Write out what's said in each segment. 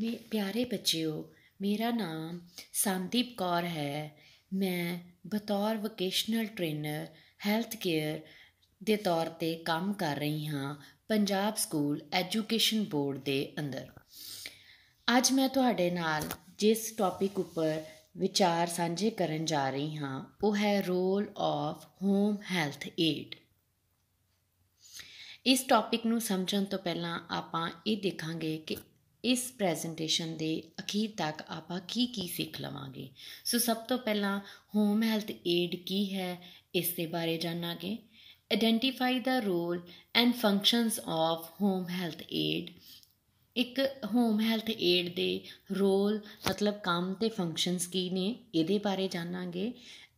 ਮੇ ਪਿਆਰੇ ਬੱਚਿਓ ਮੇਰਾ ਨਾਮ ਸੰਦੀਪ ਕੌਰ ਹੈ ਮੈਂ ਬਤੌਰ ਵੋਕੇਸ਼ਨਲ ਟ੍ਰੇਨਰ ਹੈਲਥ ਕੇਅਰ ਦੇ ਤੌਰ ਤੇ ਕੰਮ ਕਰ ਰਹੀ ਹਾਂ ਪੰਜਾਬ ਸਕੂਲ ਐਜੂਕੇਸ਼ਨ ਬੋਰਡ ਦੇ ਅੰਦਰ ਅੱਜ ਮੈਂ ਤੁਹਾਡੇ ਨਾਲ ਜਿਸ ਟੌਪਿਕ ਉੱਪਰ ਵਿਚਾਰ ਸਾਂਝੇ ਕਰਨ ਜਾ ਰਹੀ ਹਾਂ ਉਹ ਹੈ role of home health aide ਇਸ ਟੌਪਿਕ ਨੂੰ ਸਮਝਣ ਤੋਂ ਪਹਿਲਾਂ ਆਪਾਂ ਇਹ ਦੇਖਾਂਗੇ ਕਿ ਇਸ ਪ੍ਰੈਜੈਂਟੇਸ਼ਨ ਦੇ ਅਖੀਰ ਤੱਕ ਆਪਾਂ ਕੀ ਕੀ ਸਿੱਖ ਲਵਾਂਗੇ ਸੋ ਸਭ ਤੋਂ ਪਹਿਲਾਂ ਹੋਮ ਹੈਲਥ ਏਡ ਕੀ ਹੈ ਇਸ ਦੇ ਬਾਰੇ ਜਾਣਾਂਗੇ identify the role and functions of home health aide ਇੱਕ ਹੋਮ ਹੈਲਥ ਏਡ ਦੇ ਰੋਲ ਮਤਲਬ ਕੰਮ ਤੇ ਫੰਕਸ਼ਨਸ ਕੀ ਨੇ ਇਹਦੇ ਬਾਰੇ ਜਾਣਾਂਗੇ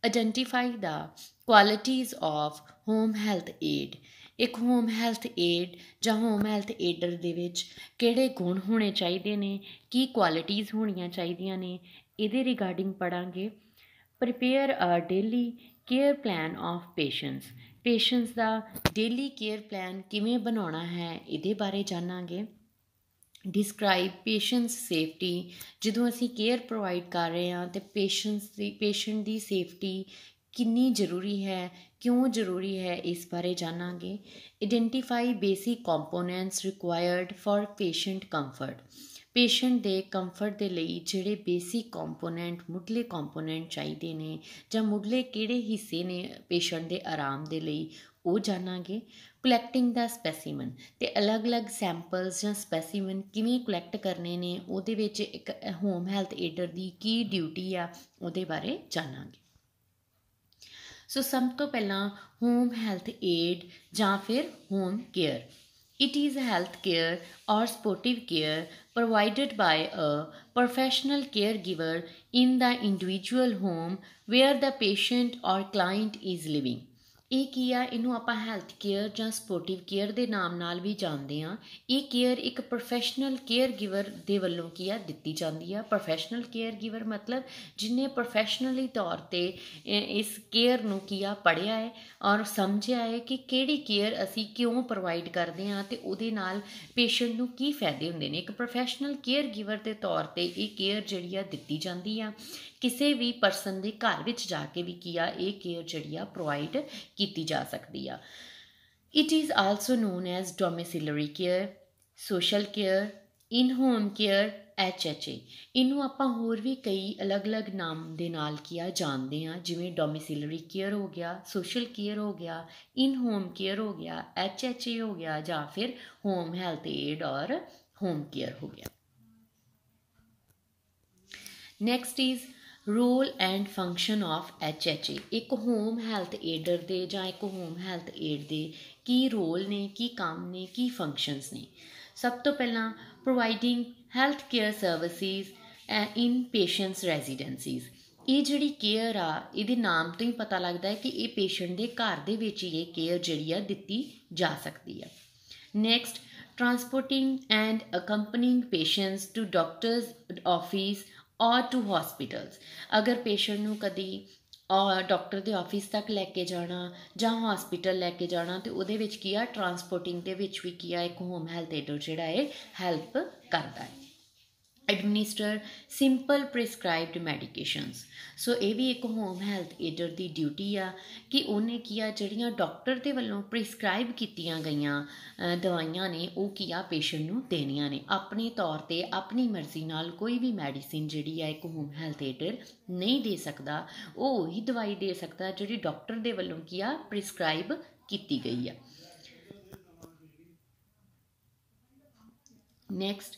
identify the qualities of home health aide ਇੱਕ ਹੋਮ ਹੈਲਥ ਏਡ ਜਾਂ ਹੋਮ ਹੈਲਥ ਏਡਰ ਦੇ ਵਿੱਚ ਕਿਹੜੇ ਗੁਣ ਹੋਣੇ ਚਾਹੀਦੇ ਨੇ ਕੀ ਕੁਆਲਿਟੀਆਂ ਹੋਣੀਆਂ ਚਾਹੀਦੀਆਂ ਨੇ ਇਹਦੇ ਰਿਗਾਰਡਿੰਗ ਪੜਾਂਗੇ prepare a daily care plan of patients patients ਦਾ ਡੇਲੀ ਕੇਅਰ ਪਲਾਨ ਕਿਵੇਂ ਬਣਾਉਣਾ ਹੈ ਇਹਦੇ ਬਾਰੇ ਜਾਣਾਂਗੇ ਡਿਸਕ੍ਰਾਈਬ ਪੇਸ਼ੈਂਟਸ ਸੇਫਟੀ ਜਦੋਂ ਅਸੀਂ ਕੇਅਰ ਪ੍ਰੋਵਾਈਡ ਕਰ ਰਹੇ ਹਾਂ ਤੇ ਪੇਸ਼ੈਂਟਸ ਦੀ ਪੇਸ਼ੈਂਟ ਦੀ ਸੇਫਟੀ ਕਿੰਨੀ ਜ਼ਰੂਰੀ ਹੈ ਕਿਉਂ ਜ਼ਰੂਰੀ ਹੈ ਇਸ ਬਾਰੇ ਜਾਣਾਂਗੇ identify basic components required for patient comfort patient ਦੇ ਕੰਫਰਟ ਦੇ ਲਈ ਜਿਹੜੇ ਬੇਸਿਕ ਕੰਪੋਨੈਂਟ ਮੁੱਢਲੇ ਕੰਪੋਨੈਂਟ ਚਾਹੀਦੇ ਨੇ ਜਾਂ ਮੁੱਢਲੇ ਕਿਹੜੇ ਹਿੱਸੇ ਨੇ ਪੇਸ਼ੈਂਟ ਦੇ ਆਰਾਮ ਦੇ ਲਈ ਉਹ ਜਾਣਾਂਗੇ ਕਲੈਕਟਿੰਗ ਦਾ ਸਪੈਸੀਮਨ ਤੇ ਅਲੱਗ-ਅਲੱਗ ਸੈਂਪਲਸ ਜਾਂ ਸਪੈਸੀਮਨ ਕਿਵੇਂ ਕਲੈਕਟ ਕਰਨੇ ਨੇ ਉਹਦੇ ਵਿੱਚ ਇੱਕ ਹੋਮ ਹੈਲਥ ਏਡਰ ਦੀ ਕੀ ਡਿਊਟੀ ਆ ਉਹਦੇ ਬਾਰੇ ਜਾਣਾਂਗੇ ਸੋ ਸਭ ਤੋਂ ਪਹਿਲਾਂ ਹੋਮ ਹੈਲਥ ਏਡ ਜਾਂ ਫਿਰ home care It is health care or sportive care provided by a professional caregiver in the individual home where the patient or client is living. ਇਹ ਕੀ ਆ ਇਹਨੂੰ ਆਪਾਂ ਹੈਲਥ ਕੇਅਰ ਜਾਂ ਸਪੋਰਟਿਵ ਕੇਅਰ ਦੇ ਨਾਮ ਨਾਲ ਵੀ ਜਾਣਦੇ ਆ ਇਹ ਕੇਅਰ ਇੱਕ ਪ੍ਰੋਫੈਸ਼ਨਲ ਕੇਅਰ ਗਿਵਰ ਦੇ ਵੱਲੋਂ ਕੀ ਆ ਦਿੱਤੀ ਜਾਂਦੀ ਆ ਪ੍ਰੋਫੈਸ਼ਨਲ ਕੇਅਰ ਗਿਵਰ ਮਤਲਬ ਜਿਨੇ ਪ੍ਰੋਫੈਸ਼ਨਲੀ ਤੌਰ ਤੇ ਇਸ ਕੇਅਰ ਨੂੰ ਕੀ ਆ ਪੜਿਆ ਹੈ ਔਰ ਸਮਝਿਆ ਹੈ ਕਿ ਕਿਹੜੀ ਕੇਅਰ ਅਸੀਂ ਕਿਉਂ ਪ੍ਰੋਵਾਈਡ ਕਰਦੇ ਆ ਤੇ ਉਹਦੇ ਨਾਲ ਪੇਸ਼ੈਂਟ ਨੂੰ ਕੀ ਫਾਇਦੇ ਹੁੰਦੇ ਨੇ ਇੱਕ ਪ੍ਰੋਫੈਸ਼ਨਲ ਕੇਅਰ ਗਿਵਰ ਦੇ ਤੌਰ ਤੇ ਇਹ ਕੇਅਰ ਜਿਹੜੀ ਆ ਦਿੱਤੀ ਜਾਂਦੀ ਆ ਕਿਸੇ ਵੀ ਪਰਸਨ ਦੇ ਘਰ ਵਿੱਚ ਜਾ ਕੇ ਵੀ ਕੀ ਆ ਇਹ ਕੇਅਰ ਜਿਹੜੀ ਆ ਪ੍ਰੋਵਾਈਡ ਕੀਤੀ ਜਾ ਸਕਦੀ ਆ it is also known as domiciliary care social care in home care H H A ਇਹਨੂੰ ਆਪਾਂ ਹੋਰ ਵੀ ਕਈ ਅਲੱਗ-ਅਲੱਗ ਨਾਮ ਦੇ ਨਾਲ ਕੀਆ ਜਾਣਦੇ ਆ ਜਿਵੇਂ ਡੋਮਿਸਿਲਰੀ ਕੇਅਰ ਹੋ ਗਿਆ ਸੋਸ਼ਲ ਕੇਅਰ ਹੋ ਗਿਆ ਇਨ ਹੋਮ ਕੇਅਰ ਹੋ ਗਿਆ ਐਚ ਐਚ ਏ ਹੋ ਗਿਆ ਜਾਂ ਫਿਰ home health aide or home care ਹੋ ਗਿਆ next is role and function of HHA ਇੱਕ ਹੋਮ ਹੈਲਥ ਏਡਰ ਦੇ ਜਾਂ ਇੱਕ ਹੋਮ ਹੈਲਥ ਏਡ ਦੇ ਕੀ ਰੋਲ ਨੇ ਕੀ ਕੰਮ ਨੇ ਕੀ ਫੰਕਸ਼ਨਸ ਨੇ ਸਭ ਤੋਂ ਪਹਿਲਾਂ providing health care services in patients residencies ਇਹ ਜਿਹੜੀ ਕੇਅਰ ਆ ਇਹਦੇ ਨਾਮ ਤੋਂ ਹੀ ਪਤਾ ਲੱਗਦਾ ਹੈ ਕਿ ਇਹ ਪੇਸ਼ੈਂਟ ਦੇ ਘਰ ਦੇ ਵਿੱਚ ਹੀ ਇਹ ਕੇਅਰ ਜਿਹੜੀ ਆ ਦਿੱਤੀ ਜਾ ਸਕਦੀ ਆ next transporting and accompanying patients to doctors office or to hospitals ਅਗਰ ਪੇਸ਼ੈਂਟ ਨੂੰ ਕਦੀ ਔਰ ਡਾਕਟਰ ਦੇ ਆਫਿਸ ਤੱਕ ਲੈ ਕੇ ਜਾਣਾ ਜਾਂ ਹਸਪੀਟਲ ਲੈ ਕੇ ਜਾਣਾ ਤੇ ਉਹਦੇ ਵਿੱਚ ਕੀ ਆ ਟਰਾਂਸਪੋਰਟਿੰਗ ਦੇ ਵਿੱਚ ਵੀ ਕੀ ਆ ਇੱਕ ਹੋਮ ਹੈਲਥ ਏਡਰ ਜਿਹੜਾ ਹੈ ਹੈਲਪ ਕਰਦਾ ਹੈ administer simple prescribed medications so ਇਹ ਵੀ ਇੱਕ ਹੋਮ ਹੈਲਥ ਏਡਰ ਦੀ ਡਿਊਟੀ ਆ ਕਿ ਉਹਨੇ ਕੀ ਆ ਜਿਹੜੀਆਂ ਡਾਕਟਰ ਦੇ ਵੱਲੋਂ ਪ੍ਰੈਸਕ੍ਰਾਈਬ ਕੀਤੀਆਂ ਗਈਆਂ ਦਵਾਈਆਂ ਨੇ ਉਹ ਕੀ ਆ ਪੇਸ਼ੈਂਟ ਨੂੰ ਦੇਣੀਆਂ ਨੇ ਆਪਣੇ ਤੌਰ ਤੇ ਆਪਣੀ ਮਰਜ਼ੀ ਨਾਲ ਕੋਈ ਵੀ ਮੈਡੀਸਿਨ ਜਿਹੜੀ ਆ ਇੱਕ ਹੋਮ ਹੈਲਥ ਏਡਰ ਨਹੀਂ ਦੇ ਸਕਦਾ ਉਹ ਉਹੀ ਦਵਾਈ ਦੇ ਸਕਦਾ ਜਿਹੜੀ ਡਾਕਟਰ ਦੇ ਵੱਲੋਂ ਕੀ ਆ ਕੀਤੀ ਗਈ ਆ next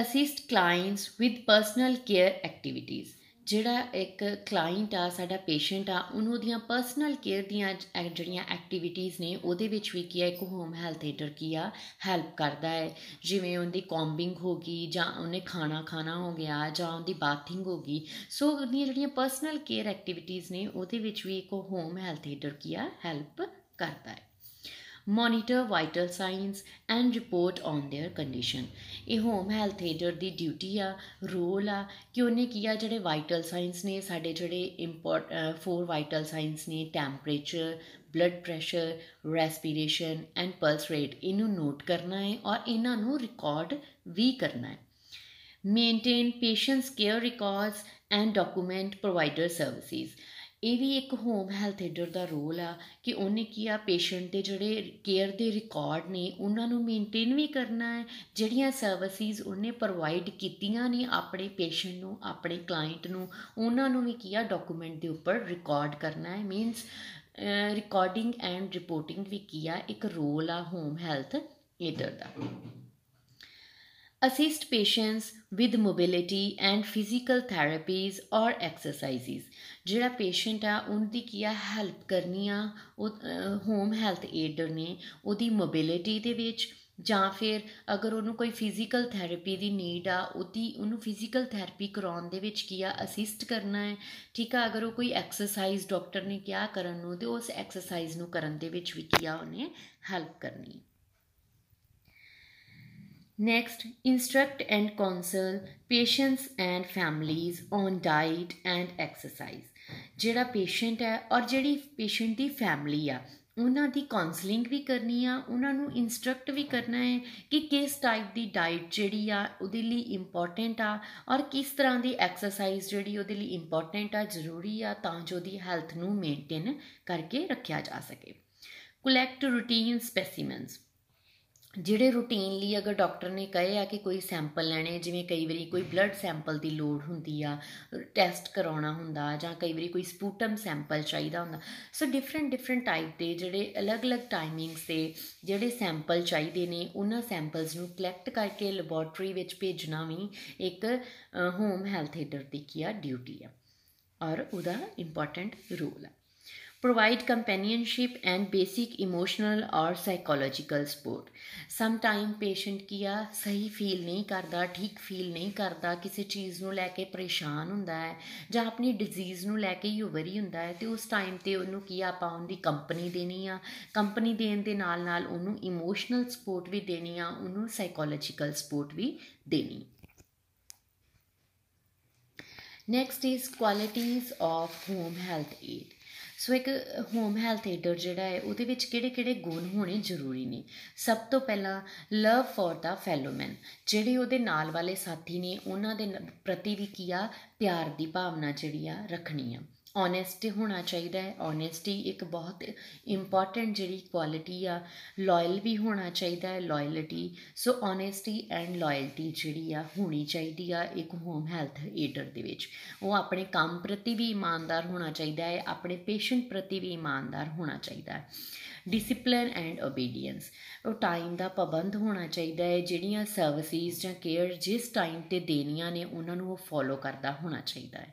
assist clients with personal care activities ਜਿਹੜਾ ਇੱਕ ਕਲਾਇੰਟ ਆ ਸਾਡਾ ਪੇਸ਼ੈਂਟ ਆ ਉਹਨੂੰ ਦੀਆਂ ਪਰਸਨਲ ਕੇਅਰ ਦੀਆਂ ਜਿਹੜੀਆਂ ਐਕਟੀਵਿਟੀਜ਼ ਨੇ ਉਹਦੇ ਵਿੱਚ ਵੀ ਕੀ ਹੈ ਇੱਕ ਹੋਮ ਹੈਲਥ ਏਡਰ ਕੀ ਆ ਹੈਲਪ ਕਰਦਾ ਹੈ ਜਿਵੇਂ ਉਹਦੀ ਕੌਂਬਿੰਗ ਹੋ ਗਈ ਜਾਂ ਉਹਨੇ ਖਾਣਾ ਖਾਣਾ ਹੋ ਗਿਆ ਜਾਂ ਉਹਦੀ ਬਾਥਿੰਗ ਹੋ ਗਈ ਸੋ ਉਹਦੀਆਂ ਜਿਹੜੀਆਂ ਪਰਸਨਲ ਕੇਅਰ ਐਕਟੀਵਿਟੀਜ਼ ਨੇ ਉਹਦੇ ਵਿੱਚ ਵੀ ਇੱਕ ਹੋਮ ਹੈਲਥ ਏਡਰ ਕੀ ਆ ਹੈਲਪ ਕਰਦਾ ਹੈ monitor vital signs and report on their condition ਇਹ ਹੋਮ ਹੈਲਥ ਏਡਰ ਦੀ ਡਿਊਟੀ ਆ ਰੋਲ ਆ ਕਿ ਉਹਨੇ ਕੀ ਆ ਜਿਹੜੇ ਵਾਈਟਲ ਸਾਈਨਸ ਨੇ ਸਾਡੇ ਜਿਹੜੇ ਇੰਪੋਰਟ ਫੋਰ ਵਾਈਟਲ ਸਾਈਨਸ ਨੇ temperature blood pressure respiration and pulse rate ਇਹਨੂੰ ਨੋਟ ਕਰਨਾ ਹੈ ਔਰ ਇਹਨਾਂ ਨੂੰ ਰਿਕਾਰਡ ਵੀ ਕਰਨਾ ਹੈ maintain patients care records and document provider services ਇਹ ਵੀ ਇੱਕ ਹੋਮ ਹੈਲਥ ਐਡਰ ਦਾ ਰੋਲ ਆ ਕਿ ਉਹਨੇ ਕੀ ਆ ਪੇਸ਼ੈਂਟ ਦੇ ਜਿਹੜੇ ਕੇਅਰ ਦੇ ਰਿਕਾਰਡ ਨੇ ਉਹਨਾਂ ਨੂੰ ਮੇਨਟੇਨ ਵੀ ਕਰਨਾ ਹੈ ਜਿਹੜੀਆਂ ਸਰਵਿਸਿਜ਼ ਉਹਨੇ ਪ੍ਰੋਵਾਈਡ ਕੀਤੀਆਂ ਨੇ ਆਪਣੇ ਪੇਸ਼ੈਂਟ ਨੂੰ ਆਪਣੇ ਕਲਾਇੰਟ ਨੂੰ ਉਹਨਾਂ ਨੂੰ ਵੀ ਕੀ ਆ ਡਾਕੂਮੈਂਟ ਦੇ ਉੱਪਰ ਰਿਕਾਰਡ ਕਰਨਾ ਹੈ ਮੀਨਸ ਰਿਕਾਰਡਿੰਗ ਐਂਡ ਰਿਪੋਰਟਿੰਗ ਵੀ ਕੀਆ ਇੱਕ ਰੋਲ ਆ ਹੋਮ ਹੈਲਥ ਐਡਰ ਦਾ assist patients with mobility and physical therapies or exercises ਜਿਹੜਾ ਪੇਸ਼ੈਂਟ ਆ ਉਹਦੀ ਕੀ ਆ ਹੈਲਪ ਕਰਨੀ ਆ ਉਹ ਹੋਮ ਹੈਲਥ ਏਡਰ ਨੇ ਉਹਦੀ ਮੋਬਿਲਿਟੀ ਦੇ ਵਿੱਚ ਜਾਂ ਫਿਰ ਅਗਰ ਉਹਨੂੰ ਕੋਈ ਫਿਜ਼ੀਕਲ ਥੈਰੇਪੀ ਦੀ ਨੀਡ ਆ ਉਹਦੀ ਉਹਨੂੰ ਫਿਜ਼ੀਕਲ ਥੈਰੇਪੀ ਕਰਾਉਣ ਦੇ ਵਿੱਚ ਕੀ ਆ ਅਸਿਸਟ ਕਰਨਾ ਹੈ ਠੀਕ ਆ ਅਗਰ ਉਹ ਕੋਈ ਐਕਸਰਸਾਈਜ਼ ਡਾਕਟਰ ਨੇ ਕਿਹਾ ਕਰਨ ਨੂੰ ਤੇ ਉਸ ਐਕਸਰਸਾਈਜ਼ ਨੂੰ ਕਰਨ ਦੇ ਵਿੱਚ ਵੀ ਕੀ ਆ ਉਹਨੇ ਹੈਲਪ ਕਰਨੀ Next, instruct and counsel patients and families on diet and exercise. ਜਿਹੜਾ ਪੇਸ਼ੈਂਟ ਹੈ ਔਰ ਜਿਹੜੀ ਪੇਸ਼ੈਂਟ ਦੀ ਫੈਮਿਲੀ ਆ ਉਹਨਾਂ ਦੀ ਕਾਉਂਸਲਿੰਗ ਵੀ ਕਰਨੀ ਆ ਉਹਨਾਂ ਨੂੰ ਇਨਸਟ੍ਰਕਟ ਵੀ ਕਰਨਾ ਹੈ ਕਿ ਕਿਸ ਟਾਈਪ ਦੀ ਡਾਈਟ ਜਿਹੜੀ ਆ ਉਹਦੇ ਲਈ ਇੰਪੋਰਟੈਂਟ ਆ ਔਰ ਕਿਸ ਤਰ੍ਹਾਂ ਦੀ ਐਕਸਰਸਾਈਜ਼ ਜਿਹੜੀ ਉਹਦੇ ਲਈ ਇੰਪੋਰਟੈਂਟ ਆ ਜ਼ਰੂਰੀ ਆ ਤਾਂ ਜੋ ਦੀ ਹੈਲਥ ਨੂੰ ਮੇਨਟੇਨ ਕਰਕੇ ਰੱਖਿਆ ਜਾ ਸਕੇ ਕਲੈਕਟ ਰੂਟੀਨ ਸਪੈਸੀਮਨਸ ਜਿਹੜੇ ਰੂਟੀਨ ਲਈ ਅਗਰ ਡਾਕਟਰ ਨੇ ਕਹੇ ਆ ਕਿ ਕੋਈ ਸੈਂਪਲ ਲੈਣੇ ਜਿਵੇਂ ਕਈ ਵਾਰੀ ਕੋਈ ਬਲੱਡ ਸੈਂਪਲ ਦੀ ਲੋੜ ਹੁੰਦੀ ਆ ਟੈਸਟ ਕਰਾਉਣਾ ਹੁੰਦਾ ਜਾਂ ਕਈ ਵਾਰੀ ਕੋਈ ਸਪੂਟਮ ਸੈਂਪਲ ਚਾਹੀਦਾ ਹੁੰਦਾ ਸੋ ਡਿਫਰੈਂਟ ਡਿਫਰੈਂਟ ਟਾਈਪ ਦੇ ਜਿਹੜੇ ਅਲੱਗ-ਅਲੱਗ ਟਾਈਮਿੰਗਸ ਸੇ ਜਿਹੜੇ ਸੈਂਪਲ ਚਾਹੀਦੇ ਨੇ ਉਹਨਾਂ ਸੈਂਪਲਸ ਨੂੰ ਕਲੈਕਟ ਕਰਕੇ ਲੈਬੋਰਟਰੀ ਵਿੱਚ ਭੇਜਣਾ ਵੀ ਇੱਕ ਹੋਮ ਹੈਲਥ ਏਡਰ ਦੀ ਕੀਆ ਡਿਊਟੀ ਆ ਔਰ ਉਹਦਾ ਇੰਪੋਰਟੈਂਟ ਰੋਲ ਆ provide companionship and basic emotional or psychological support some time patient ਕੀਆ ਸਹੀ ਫੀਲ ਨਹੀਂ ਕਰਦਾ ਠੀਕ ਫੀਲ ਨਹੀਂ ਕਰਦਾ ਕਿਸੇ ਚੀਜ਼ ਨੂੰ ਲੈ ਕੇ ਪਰੇਸ਼ਾਨ ਹੁੰਦਾ ਹੈ ਜਾਂ ਆਪਣੀ ਡਿਜ਼ੀਜ਼ ਨੂੰ ਲੈ ਕੇ ਹੀ ਵਰੀ ਹੁੰਦਾ ਹੈ ਤੇ ਉਸ ਟਾਈਮ ਤੇ ਉਹਨੂੰ ਕੀ ਆਪਾਂ ਉਹਦੀ ਕੰਪਨੀ ਦੇਣੀ ਆ ਕੰਪਨੀ ਦੇਣ ਦੇ ਨਾਲ ਨਾਲ ਉਹਨੂੰ ਇਮੋਸ਼ਨਲ ਸਪੋਰਟ ਵੀ ਦੇਣੀ ਆ ਉਹਨੂੰ ਸਾਈਕੋਲੋਜੀਕਲ ਸਪੋਰਟ ਵੀ ਦੇਣੀ Next is qualities of home health aid. ਸੋ ਇੱਕ ਹੋਮ ਹੈਲਥ ਏਡਰ ਜਿਹੜਾ ਹੈ ਉਹਦੇ ਵਿੱਚ ਕਿਹੜੇ-ਕਿਹੜੇ ਗੁਣ ਹੋਣੇ ਜ਼ਰੂਰੀ ਨੇ ਸਭ ਤੋਂ ਪਹਿਲਾਂ ਲਵ ਫॉर ਦਾ ਫੈਲੋਮੈਨ ਜਿਹੜੇ ਉਹਦੇ ਨਾਲ ਵਾਲੇ ਸਾਥੀ ਨੇ ਉਹਨਾਂ ਦੇ ਪ੍ਰਤੀ ਵੀ ਕੀ ਆ ਪਿਆਰ ਦੀ ਭਾਵਨਾ ਜਿਹੜੀ ਆ ਰੱਖਣੀ ਆ ਓਨੈਸਟੀ ਹੋਣਾ ਚਾਹੀਦਾ ਹੈ ਓਨੈਸਟੀ ਇੱਕ ਬਹੁਤ ਇੰਪੋਰਟੈਂਟ ਜਿਹੜੀ ਕੁਆਲਿਟੀ ਆ ਲਾਇਲ ਵੀ ਹੋਣਾ ਚਾਹੀਦਾ ਹੈ loyalty so honesty and loyalty ਜਿਹੜੀ ਆ ਹੋਣੀ ਚਾਹੀਦੀ ਆ ਇੱਕ ਹੋਮ ਹੈਲਥ ਏਡਰ ਦੇ ਵਿੱਚ ਉਹ ਆਪਣੇ ਕੰਮ ਪ੍ਰਤੀ ਵੀ ਇਮਾਨਦਾਰ ਹੋਣਾ ਚਾਹੀਦਾ ਹੈ ਆਪਣੇ ਪੇਸ਼ੈਂਟ ਪ੍ਰਤੀ ਵੀ ਇਮਾਨਦਾਰ ਹੋਣਾ ਚਾਹੀਦਾ ਹੈ ਡਿਸਪਲਿਨ ਐਂਡ ਓਬੀਡੀਐਂਸ ਉਹ ਟਾਈਮ ਦਾ ਪਾਬੰਦ ਹੋਣਾ ਚਾਹੀਦਾ ਹੈ ਜਿਹੜੀਆਂ ਸਰਵਿਸਿਜ਼ ਜਾਂ ਕੇਅਰ ਜਿਸ ਟਾਈਮ ਤੇ ਦੇਣੀਆਂ ਨੇ ਉਹਨਾਂ ਨੂੰ ਉਹ ਫੋਲੋ ਕਰਦਾ ਹੋਣਾ ਚਾਹੀਦਾ ਹੈ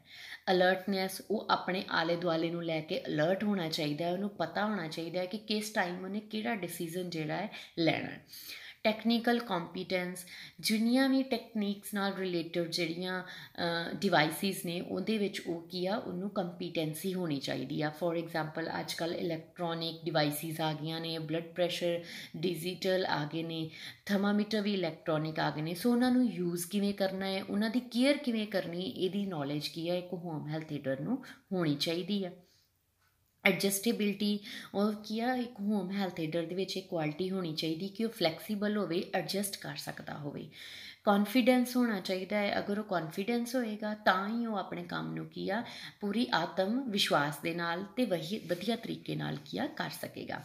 ਅਲਰਟਨੈਸ ਉਹ ਆਪਣੇ ਆਲੇ ਦੁਆਲੇ ਨੂੰ ਲੈ ਕੇ ਅਲਰਟ ਹੋਣਾ ਚਾਹੀਦਾ ਹੈ ਉਹਨੂੰ ਪਤਾ ਹੋਣਾ ਚਾਹੀਦਾ ਹੈ ਕਿ ਕਿਸ ਟਾਈਮ ਉਹਨੇ ਕਿਹੜਾ ਡਿਸੀਜਨ ਜਿਹੜਾ ਹੈ ਲੈਣਾ ਹੈ ਟੈਕਨੀਕਲ ਕੰਪੀਟੈਂਸ ਜੁਨੀਆ ਵੀ ਟੈਕਨੀਕਸ ਨਾਲ ਰਿਲੇਟਡ ਜਿਹੜੀਆਂ ਡਿਵਾਈਸਿਸ ਨੇ ਉਹਦੇ ਵਿੱਚ ਉਹ ਕੀ ਆ ਉਹਨੂੰ ਕੰਪੀਟੈਂਸੀ ਹੋਣੀ ਚਾਹੀਦੀ ਆ ਫੋਰ ਐਗਜ਼ਾਮਪਲ ਅੱਜ ਕੱਲ ਇਲੈਕਟ੍ਰੋਨਿਕ ਡਿਵਾਈਸਿਸ ਆ ਗਈਆਂ ਨੇ ਬਲੱਡ ਪ੍ਰੈਸ਼ਰ ਡਿਜੀਟਲ ਆ ਗਏ ਨੇ ਥਰਮਾਮੀਟਰ ਵੀ ਇਲੈਕਟ੍ਰੋਨਿਕ ਆ ਗਏ ਨੇ ਸੋ ਉਹਨਾਂ ਨੂੰ ਯੂਜ਼ ਕਿਵੇਂ ਕਰਨਾ ਹੈ ਉਹਨਾਂ ਦੀ ਕੇਅਰ ਕਿਵੇਂ ਕਰਨੀ ਇਹਦੀ ਨੌਲੇਜ ਕੀ ਆ ਇੱਕ ਹੋਮ ਹੈਲਥ ਲੀਡਰ ਨੂੰ ਹੋਣੀ ਚਾਹੀਦੀ ਆ ਐਡਜਸਟੇਬਿਲਟੀ ਉਹ ਕੀ ਆ ਇੱਕ ਹੋਮ ਹੈਲਥ ਏਡਰ ਦੇ ਵਿੱਚ ਇੱਕ ਕੁਆਲਿਟੀ ਹੋਣੀ ਚਾਹੀਦੀ ਕਿ ਉਹ ਫਲੈਕਸੀਬਲ ਹੋਵੇ ਐਡਜਸਟ ਕਰ ਸਕਦਾ ਹੋਵੇ ਕੌਨਫੀਡੈਂਸ ਹੋਣਾ ਚਾਹੀਦਾ ਹੈ ਅਗਰ ਉਹ ਕੌਨਫੀਡੈਂਸ ਹੋਏਗਾ ਤਾਂ ਹੀ ਉਹ ਆਪਣੇ ਕੰਮ ਨੂੰ ਕੀਆ ਪੂਰੀ ਆਤਮ ਵਿਸ਼ਵਾਸ ਦੇ ਨਾਲ ਤੇ ਵਧੀਆ ਤਰੀਕੇ ਨਾਲ ਕੀਆ ਕਰ ਸਕੇਗਾ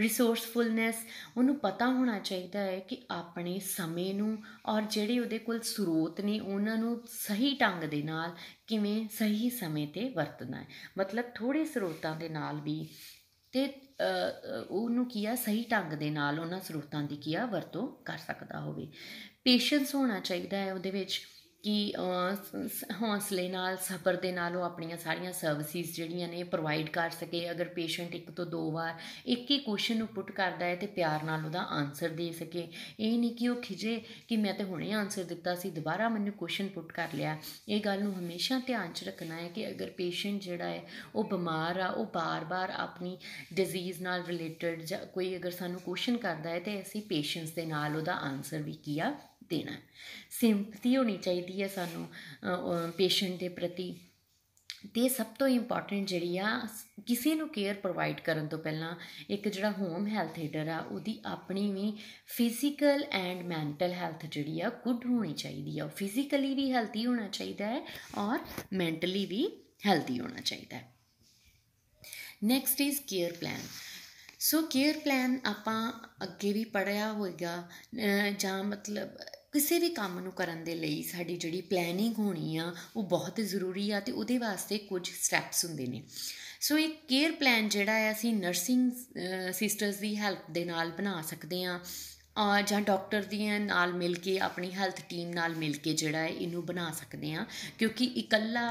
ਰਿਸੋਰਸਫੁਲਨੈਸ ਉਹਨੂੰ ਪਤਾ ਹੋਣਾ ਚਾਹੀਦਾ ਹੈ ਕਿ ਆਪਣੇ ਸਮੇਂ ਨੂੰ ਔਰ ਜਿਹੜੇ ਉਹਦੇ ਕੋਲ ਸਰੋਤ ਨੇ ਉਹਨਾਂ ਨੂੰ ਸਹੀ ਢੰਗ ਦੇ ਨਾਲ ਕਿਵੇਂ ਸਹੀ ਸਮੇਂ ਤੇ ਵਰਤਣਾ ਹੈ ਮਤਲਬ ਥੋੜੇ ਸਰੋਤਾਂ ਦੇ ਨਾਲ ਵੀ ਤੇ ਉਹਨੂੰ ਕੀਆ ਸਹੀ ਢੰਗ ਦੇ ਨਾਲ ਉਹਨਾਂ ਸਰੋਤਾਂ ਦੀ ਕੀਆ ਵਰਤੋਂ ਕਰ ਸਕਦਾ ਹੋਵੇ ਪੇਸ਼ੈਂਸ ਹੋਣਾ ਚਾਹੀਦਾ ਹੈ ਉਹਦੇ ਵਿੱਚ ਕਿ ਹੌਸਲੇ ਨਾਲ ਸਬਰ ਦੇ ਨਾਲ ਉਹ ਆਪਣੀਆਂ ਸਾਰੀਆਂ ਸਰਵਿਸਿਜ਼ ਜਿਹੜੀਆਂ ਨੇ ਪ੍ਰੋਵਾਈਡ ਕਰ ਸਕੇ ਅਗਰ ਪੇਸ਼ੈਂਟ ਇੱਕ ਤੋਂ ਦੋ ਵਾਰ ਇੱਕ ਹੀ ਕੁਐਸਚਨ ਨੂੰ ਪੁੱਟ ਕਰਦਾ ਹੈ ਤੇ ਪਿਆਰ ਨਾਲ ਉਹਦਾ ਆਨਸਰ ਦੇ ਸਕੇ ਇਹ ਨਹੀਂ ਕਿ ਉਹ ਖਿਜੇ ਕਿ ਮੈਂ ਤੇ ਹੁਣੇ ਆਨਸਰ ਦਿੱਤਾ ਸੀ ਦੁਬਾਰਾ ਮੈਨੂੰ ਕੁਐਸਚਨ ਪੁੱਟ ਕਰ ਲਿਆ ਇਹ ਗੱਲ ਨੂੰ ਹਮੇਸ਼ਾ ਧਿਆਨ 'ਚ ਰੱਖਣਾ ਹੈ ਕਿ ਅਗਰ ਪੇਸ਼ੈਂਟ ਜਿਹੜਾ ਹੈ ਉਹ ਬਿਮਾਰ ਆ ਉਹ ਬਾਰ-ਬਾਰ ਆਪਣੀ ਡਿਜ਼ੀਜ਼ ਨਾਲ ਰਿਲੇਟਡ ਜਾਂ ਕੋਈ ਅਗਰ ਸਾਨੂੰ ਕੁਐਸਚਨ ਕਰਦਾ ਹੈ ਤੇ ਅਸੀਂ ਪੇਸ਼ੈਂਟਸ ਦੇ ਨਾਲ ਉਹਦਾ ਆਨਸਰ ਵੀ ਕੀਆ ਦੇਣਾ ਸਿੰਪਥੀ ਹੋਣੀ ਚਾਹੀਦੀ ਹੈ ਸਾਨੂੰ ਪੇਸ਼ੈਂਟ ਦੇ ਪ੍ਰਤੀ ਤੇ ਸਭ ਤੋਂ ਇੰਪੋਰਟੈਂਟ ਜਿਹੜੀ ਆ ਕਿਸੇ ਨੂੰ ਕੇਅਰ ਪ੍ਰੋਵਾਈਡ ਕਰਨ ਤੋਂ ਪਹਿਲਾਂ ਇੱਕ ਜਿਹੜਾ ਹੋਮ ਹੈਲਥ ਹੀਡਰ ਆ ਉਹਦੀ ਆਪਣੀ ਵੀ ਫਿਜ਼ੀਕਲ ਐਂਡ ਮੈਂਟਲ ਹੈਲਥ ਜਿਹੜੀ ਆ ਗੁੱਡ ਹੋਣੀ ਚਾਹੀਦੀ ਆ ਫਿਜ਼ੀਕਲੀ ਵੀ ਹੈਲਥੀ ਹੋਣਾ ਚਾਹੀਦਾ ਹੈ ਔਰ ਮੈਂਟਲੀ ਵੀ ਹੈਲਥੀ ਹੋਣਾ ਚਾਹੀਦਾ ਹੈ next is care plan so care plan ਆਪਾਂ ਅੱਗੇ ਵੀ ਪੜਿਆ ਹੋਏਗਾ ਜਾਂ ਮਤਲਬ ਕਿਸੇ ਵੀ ਕੰਮ ਨੂੰ ਕਰਨ ਦੇ ਲਈ ਸਾਡੀ ਜਿਹੜੀ ਪਲੈਨਿੰਗ ਹੋਣੀ ਆ ਉਹ ਬਹੁਤ ਜ਼ਰੂਰੀ ਆ ਤੇ ਉਹਦੇ ਵਾਸਤੇ ਕੁਝ ਸਟੈਪਸ ਹੁੰਦੇ ਨੇ ਸੋ ਇਹ ਕੇਅਰ ਪਲਾਨ ਜਿਹੜਾ ਆ ਅਸੀਂ ਨਰਸਿੰਗ ਸਿਸਟਰਸ ਦੀ ਹੈਲਪ ਦੇ ਨਾਲ ਬਣਾ ਸਕਦੇ ਆ ਜਾਂ ਡਾਕਟਰ ਦੀਆਂ ਨਾਲ ਮਿਲ ਕੇ ਆਪਣੀ ਹੈਲਥ ਟੀਮ ਨਾਲ ਮਿਲ ਕੇ ਜਿਹੜਾ ਹੈ ਇਹਨੂੰ ਬਣਾ ਸਕਦੇ ਆ ਕਿਉਂਕਿ ਇਕੱਲਾ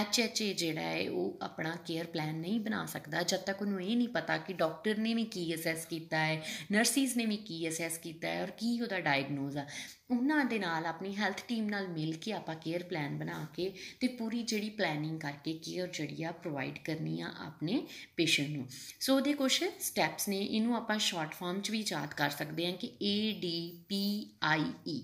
ਐਚ ਐਚ ਏ ਜਿਹੜਾ ਹੈ ਉਹ ਆਪਣਾ ਕੇਅਰ ਪਲਾਨ ਨਹੀਂ ਬਣਾ ਸਕਦਾ ਜਦ ਤੱਕ ਉਹਨੂੰ ਇਹ ਨਹੀਂ ਪਤਾ ਕਿ ਡਾਕਟਰ ਨੇ ਵੀ ਕੀ ਅਸੈਸ ਕੀਤਾ ਹੈ ਨਰਸਿਸ ਨੇ ਵੀ ਕੀ ਅਸੈਸ ਕੀਤਾ ਹੈ ਔਰ ਕੀ ਉਹਦਾ ਡਾਇਗਨੋਸ ਆ ਉਹਨਾਂ ਦੇ ਨਾਲ ਆਪਣੀ ਹੈਲਥ ਟੀਮ ਨਾਲ ਮਿਲ ਕੇ ਆਪਾਂ ਕੇਅਰ ਪਲਾਨ ਬਣਾ ਕੇ ਤੇ ਪੂਰੀ ਜਿਹੜੀ ਪਲੈਨਿੰਗ ਕਰਕੇ ਕੇਅਰ ਜਿਹੜੀ ਆ ਪ੍ਰੋਵਾਈਡ ਕਰਨੀ ਆ ਆਪਣੇ ਪੇਸ਼ੈਂਟ ਨੂੰ ਸੋ ਦੇ ਕੁਝ ਸਟੈਪਸ ਨੇ ਇਹਨੂੰ ਆਪਾਂ ਸ਼ਾਰਟ ਫਾਰਮ 'ਚ ਵੀ ਯਾਦ ਕਰ ਸਕਦੇ ਹਾਂ ਕਿ A D P I E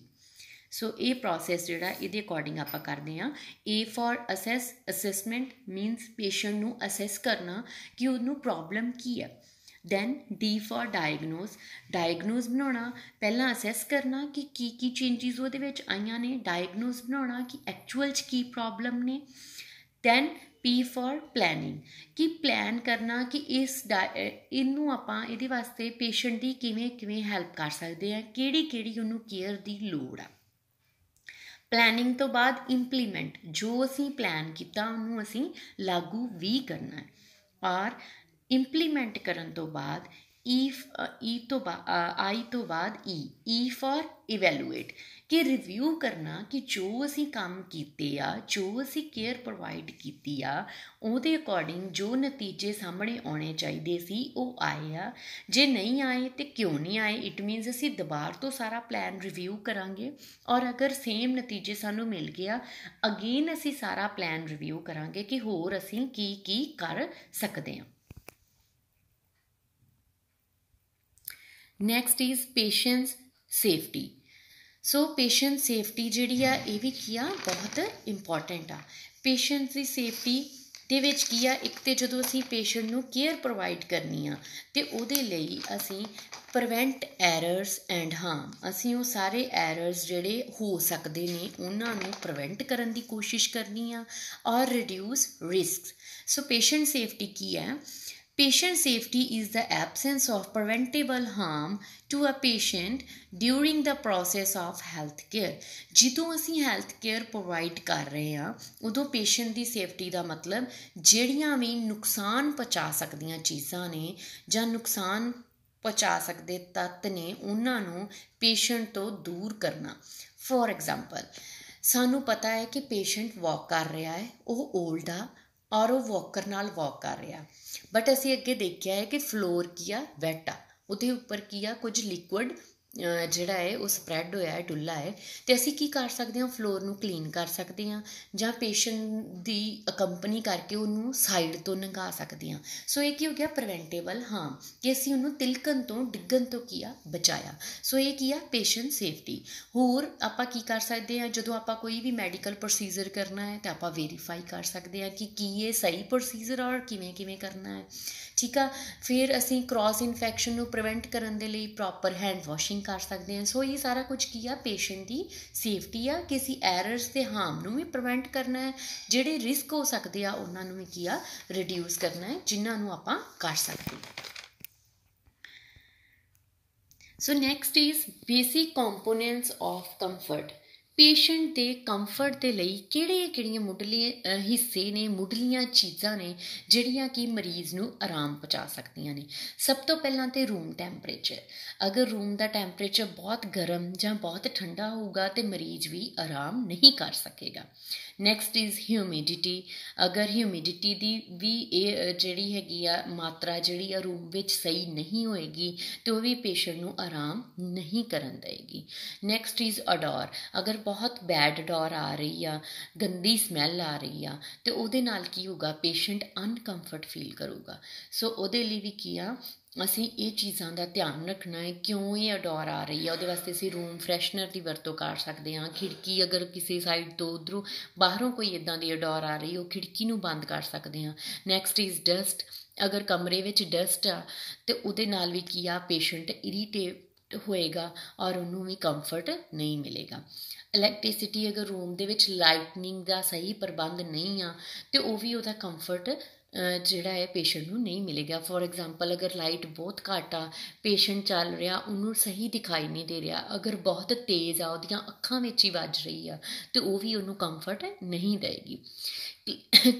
ਸੋ ਇਹ ਪ੍ਰੋਸੈਸ ਜਿਹੜਾ ਇਹਦੇ ਅਕੋਰਡਿੰਗ ਆਪਾਂ ਕਰਦੇ ਆ A for assess assessment means patient ਨੂੰ ਅਸੈਸ ਕਰਨਾ ਕਿ ਉਹਨੂੰ ਪ੍ਰੋਬਲਮ ਕੀ ਹੈ then D for diagnose diagnose ਬਣਾਉਣਾ ਪਹਿਲਾਂ ਅਸੈਸ ਕਰਨਾ ਕਿ ਕੀ ਕੀ ਚੇਂਜਸ ਉਹਦੇ ਵਿੱਚ ਆਈਆਂ ਨੇ ਡਾਇਗਨੋਸ ਬਣਾਉਣਾ ਕਿ ਐਕਚੁਅਲ ਚ ਕੀ ਪ੍ਰੋਬਲਮ ਨੇ ਦੈਨ ਪੀ ਫॉर ਪਲੈਨਿੰਗ ਕੀ ਪਲਾਨ ਕਰਨਾ ਕਿ ਇਸ ਇਹਨੂੰ ਆਪਾਂ ਇਹਦੇ ਵਾਸਤੇ ਪੇਸ਼ੈਂਟ ਦੀ ਕਿਵੇਂ ਕਿਵੇਂ ਹੈਲਪ ਕਰ ਸਕਦੇ ਆ ਕਿਹੜੀ ਕਿਹੜੀ ਉਹਨੂੰ ਕੇਅਰ ਦੀ ਲੋੜ ਆ ਪਲੈਨਿੰਗ ਤੋਂ ਬਾਅਦ ਇੰਪਲੀਮੈਂਟ ਜੋ ਅਸੀਂ ਪਲਾਨ ਕੀਤਾ ਉਹਨੂੰ ਅਸੀਂ ਲਾਗੂ ਵੀ ਕਰਨਾ ਹੈ ਔਰ ਇੰਪਲੀਮੈਂਟ ਕਰਨ ਤੋਂ ਬਾਅਦ ਈ ਈ e ਤੋਂ ਆਈ ਤੋਂ ਬਾਅਦ ਈ ਈ ਫॉर ਇਵੈਲੂਏਟ ਕਿ ਰਿਵਿਊ ਕਰਨਾ ਕਿ ਜੋ ਅਸੀਂ ਕੰਮ ਕੀਤੇ ਆ ਜੋ ਅਸੀਂ ਕੇਅਰ ਪ੍ਰੋਵਾਈਡ ਕੀਤੀ ਆ ਉਹਦੇ ਅਕੋਰਡਿੰਗ ਜੋ ਨਤੀਜੇ ਸਾਹਮਣੇ ਆਉਣੇ ਚਾਹੀਦੇ ਸੀ ਉਹ ਆਏ ਆ ਜੇ ਨਹੀਂ ਆਏ ਤੇ ਕਿਉਂ ਨਹੀਂ ਆਏ ਇਟ ਮੀਨਸ ਅਸੀਂ ਦੁਬਾਰ ਤੋਂ ਸਾਰਾ ਪਲਾਨ ਰਿਵਿਊ ਕਰਾਂਗੇ ਔਰ ਅਗਰ ਸੇਮ ਨਤੀਜੇ ਸਾਨੂੰ ਮਿਲ ਗਿਆ ਅਗੇਨ ਅਸੀਂ ਸਾਰਾ ਪਲਾਨ ਰਿਵਿਊ ਕਰਾਂਗੇ ਕਿ ਹੋਰ ਅਸੀਂ ਕੀ ਕੀ ਕਰ ਸਕਦੇ ਹਾਂ next is patients safety so patient safety ਜਿਹੜੀ ਆ ਇਹ ਵੀ ਕੀ ਆ ਬਹੁਤ ਇੰਪੋਰਟੈਂਟ ਆ ਪੇਸ਼ੈਂਟ ਦੀ ਸੇਫਟੀ ਦੇ ਵਿੱਚ ਕੀ ਆ ਇੱਕ ਤੇ ਜਦੋਂ ਅਸੀਂ ਪੇਸ਼ੈਂਟ ਨੂੰ ਕੇਅਰ ਪ੍ਰੋਵਾਈਡ ਕਰਨੀ ਆ ਤੇ ਉਹਦੇ ਲਈ ਅਸੀਂ ਪ੍ਰੀਵੈਂਟ ਐਰਰਸ ਐਂਡ ਹਾਰਮ ਅਸੀਂ ਉਹ ਸਾਰੇ ਐਰਰਸ ਜਿਹੜੇ ਹੋ ਸਕਦੇ ਨੇ ਉਹਨਾਂ ਨੂੰ ਪ੍ਰੀਵੈਂਟ ਕਰਨ ਦੀ ਕੋਸ਼ਿਸ਼ ਕਰਨੀ ਆ ਔਰ reduce risks so patient safety ਕੀ ਹੈ Patient safety is the absence of preventable harm to a patient during the process of health care ਜਦੋਂ ਅਸੀਂ ਹੈਲਥ ਕੇਅਰ ਪ੍ਰੋਵਾਈਡ ਕਰ ਰਹੇ ਹਾਂ ਉਦੋਂ ਪੇਸ਼ੈਂਟ ਦੀ ਸੇਫਟੀ ਦਾ ਮਤਲਬ ਜਿਹੜੀਆਂ ਵੀ ਨੁਕਸਾਨ ਪਹੁੰਚਾ ਸਕਦੀਆਂ ਚੀਜ਼ਾਂ ਨੇ ਜਾਂ ਨੁਕਸਾਨ ਪਹੁੰਚਾ ਸਕਦੇ ਤੱਤ ਨੇ ਉਹਨਾਂ ਨੂੰ ਪੇਸ਼ੈਂਟ ਤੋਂ ਦੂਰ ਕਰਨਾ ਫੋਰ ਐਗਜ਼ਾਮਪਲ ਸਾਨੂੰ ਪਤਾ ਹੈ ਕਿ ਪੇਸ਼ੈਂਟ ਵਾਕ ਕਰ ਰਿਹਾ ਹੈ ਉਹ 올ਡ ਆ ਔਰ ਉਹ ਵਾਕਰ ਨਾਲ ਵਾਕ ਕਰ ਰਿਹਾ ਬਟ ਅਸੀਂ ਅੱਗੇ ਦੇਖਿਆ ਹੈ ਕਿ ਫਲੋਰ ਕੀ ਆ ਵੈਟ ਉਹਦੇ ਉੱਪਰ ਕੀ ਆ ਕੁਝ ਲਿਕੁਇਡ ਜਿਹੜਾ ਹੈ ਉਹ ਸਪਰੈਡ ਹੋਇਆ ਹੈ ਡੁੱਲਾ ਹੈ ਤੇ ਅਸੀਂ ਕੀ ਕਰ ਸਕਦੇ ਹਾਂ ਫਲੋਰ ਨੂੰ ਕਲੀਨ ਕਰ ਸਕਦੇ ਹਾਂ ਜਾਂ ਪੇਸ਼ੈਂਟ ਦੀ ਅਕੰਪਨੀ ਕਰਕੇ ਉਹਨੂੰ ਸਾਈਡ ਤੋਂ ਨੰਗਾ ਸਕਦੇ ਹਾਂ ਸੋ ਇਹ ਕੀ ਹੋ ਗਿਆ ਪ੍ਰੀਵੈਂਟੇਬਲ ਹਾਂ ਕਿ ਅਸੀਂ ਉਹਨੂੰ ਤਿਲਕਣ ਤੋਂ ਡਿੱਗਣ ਤੋਂ ਕੀਆ ਬਚਾਇਆ ਸੋ ਇਹ ਕੀਆ ਪੇਸ਼ੈਂਟ ਸੇਫਟੀ ਹੋਰ ਆਪਾਂ ਕੀ ਕਰ ਸਕਦੇ ਹਾਂ ਜਦੋਂ ਆਪਾਂ ਕੋਈ ਵੀ ਮੈਡੀਕਲ ਪ੍ਰੋਸੀਜਰ ਕਰਨਾ ਹੈ ਤਾਂ ਆਪਾਂ ਵੈਰੀਫਾਈ ਕਰ ਸਕਦੇ ਹਾਂ ਕਿ ਕੀ ਇਹ ਸਹੀ ਪ੍ਰੋਸੀਜਰ ਔਰ ਕਿਵੇਂ ਕਿਵੇਂ ਕਰਨਾ ਹੈ ਠੀਕ ਆ ਫਿਰ ਅਸੀਂ ਕ੍ਰਾਸ ਇਨਫੈਕਸ਼ਨ ਨੂੰ ਪ੍ਰੀਵੈਂਟ ਕਰਨ ਦੇ ਲਈ ਪ੍ਰੋਪਰ ਹੈਂਡ ਵਾਸ਼ਿੰਗ ਕਰ ਸਕਦੇ ਹਾਂ ਸੋ ਇਹ ਸਾਰਾ ਕੁਝ ਕੀ ਆ ਪੇਸ਼ੈਂਟ ਦੀ ਸੇਫਟੀ ਆ ਕਿਸੇ ਐਰਰਸ ਤੇ ਹਾਰਮ ਨੂੰ ਵੀ ਪ੍ਰੀਵੈਂਟ ਕਰਨਾ ਹੈ ਜਿਹੜੇ ਰਿਸਕ ਹੋ ਸਕਦੇ ਆ ਉਹਨਾਂ ਨੂੰ ਵੀ ਕੀ ਆ ਰਿਡਿਊਸ ਕਰਨਾ ਹੈ ਜਿਨ੍ਹਾਂ ਨੂੰ ਆਪਾਂ ਕਰ ਸਕਦੇ ਹਾਂ so next is basic components of comfort patient ਦੇ ਕੰਫਰਟ ਦੇ ਲਈ ਕਿਹੜੇ-ਕਿਹੜੀਆਂ ਮੁੱਢਲੇ ਹਿੱਸੇ ਨੇ ਮੁੱਢਲੀਆਂ ਚੀਜ਼ਾਂ ਨੇ ਜਿਹੜੀਆਂ ਕਿ ਮਰੀਜ਼ ਨੂੰ ਆਰਾਮ ਪਹੁੰਚਾ ਸਕਦੀਆਂ ਨੇ ਸਭ ਤੋਂ ਪਹਿਲਾਂ ਤੇ ਰੂਮ ਟੈਂਪਰੇਚਰ ਅਗਰ ਰੂਮ ਦਾ ਟੈਂਪਰੇਚਰ ਬਹੁਤ ਗਰਮ ਜਾਂ ਬਹੁਤ ਠੰਡਾ ਹੋਊਗਾ ਤੇ ਮਰੀਜ਼ ਵੀ ਆਰਾਮ ਨਹੀਂ ਕਰ ਸਕੇਗਾ ਨੈਕਸਟ ਇਜ਼ ਹਿਊਮਿਡਿਟੀ ਅਗਰ ਹਿਊਮਿਡਿਟੀ ਦੀ ਵੀ ਇਹ ਜਿਹੜੀ ਹੈਗੀ ਆ ਮਾਤਰਾ ਜਿਹੜੀ ਆ ਰੂਮ ਵਿੱਚ ਸਹੀ ਨਹੀਂ ਹੋਏਗੀ ਤੇ ਉਹ ਵੀ ਪੇਸ਼ੈਂਟ ਨੂੰ ਆਰਾਮ ਨਹੀਂ ਕਰਨ ਦੇਗੀ ਨੈਕਸਟ ਇਜ਼ ਅਡੋਰ ਅਗਰ ਬਹੁਤ ਬੈਡ ਡੋਰ ਆ ਰਹੀ ਆ ਗੰਦੀ ਸਮੈਲ ਆ ਰਹੀ ਆ ਤੇ ਉਹਦੇ ਨਾਲ ਕੀ ਹੋਊਗਾ ਪੇਸ਼ੈਂਟ ਅਨਕੰਫਰਟ ਫੀਲ ਕਰੂਗਾ ਸੋ ਉਹਦੇ ਲਈ ਵੀ ਕੀ ਆ ਅਸੀਂ ਇਹ ਚੀਜ਼ਾਂ ਦਾ ਧਿਆਨ ਰੱਖਣਾ ਹੈ ਕਿਉਂ ਇਹ ਅਡੋਰ ਆ ਰਹੀ ਹੈ ਉਹਦੇ ਵਾਸਤੇ ਅਸੀਂ ਰੂਮ ਫਰੈਸ਼ਨਰ ਦੀ ਵਰਤੋਂ ਕਰ ਸਕਦੇ ਹਾਂ ਖਿੜਕੀ ਅਗਰ ਕਿਸੇ ਸਾਈਡ ਤੋਂ ਉਧਰੋਂ ਬਾਹਰੋਂ ਕੋਈ ਇਦਾਂ ਦੀ ਅਡੋਰ ਆ ਰਹੀ ਉਹ ਖਿੜਕੀ ਨੂੰ ਬੰਦ ਕਰ ਸਕਦੇ ਹਾਂ ਨੈਕਸਟ ਇਜ਼ ਡਸਟ ਅਗਰ ਕਮਰੇ ਵਿੱਚ ਡਸਟ ਆ ਤੇ ਉਹਦੇ ਨਾਲ ਵੀ ਕੀ ਆ ਪੇਸ਼ੈਂਟ ਇਰੀਟੇਟ ਹੋਏਗਾ ਔਰ ਉਹਨੂੰ ਵੀ ਕੰਫਰਟ ਨਹੀਂ ਮਿਲੇਗਾ ਇਲੈਕਟ੍ਰਿਸਿਟੀ ਅਗਰ ਰੂਮ ਦੇ ਵਿੱਚ ਲਾਈਟਨਿੰਗ ਦਾ ਸਹੀ ਪ੍ਰਬੰਧ ਨਹੀਂ ਆ ਤੇ ਉਹ ਵੀ ਉਹਦਾ ਕੰਫਰਟ ਜਿਹੜਾ ਹੈ ਪੇਸ਼ੈਂਟ ਨੂੰ ਨਹੀਂ ਮਿਲੇਗਾ ਫੋਰ ਐਗਜ਼ਾਮਪਲ ਅਗਰ ਲਾਈਟ ਬਹੁਤ ਘੱਟ ਆ ਪੇਸ਼ੈਂਟ ਚੱਲ ਰਿਹਾ ਉਹਨੂੰ ਸਹੀ ਦਿਖਾਈ ਨਹੀਂ ਦੇ ਰਿਹਾ ਅਗਰ ਬਹੁਤ ਤੇਜ਼ ਆ ਉਹਦੀਆਂ ਅੱਖਾਂ ਵਿੱਚ ਹੀ ਵੱਜ ਰਹੀ ਆ ਤੇ ਉਹ ਵੀ ਉਹਨੂੰ ਕੰਫਰਟ ਨਹੀਂ ਦੇਗੀ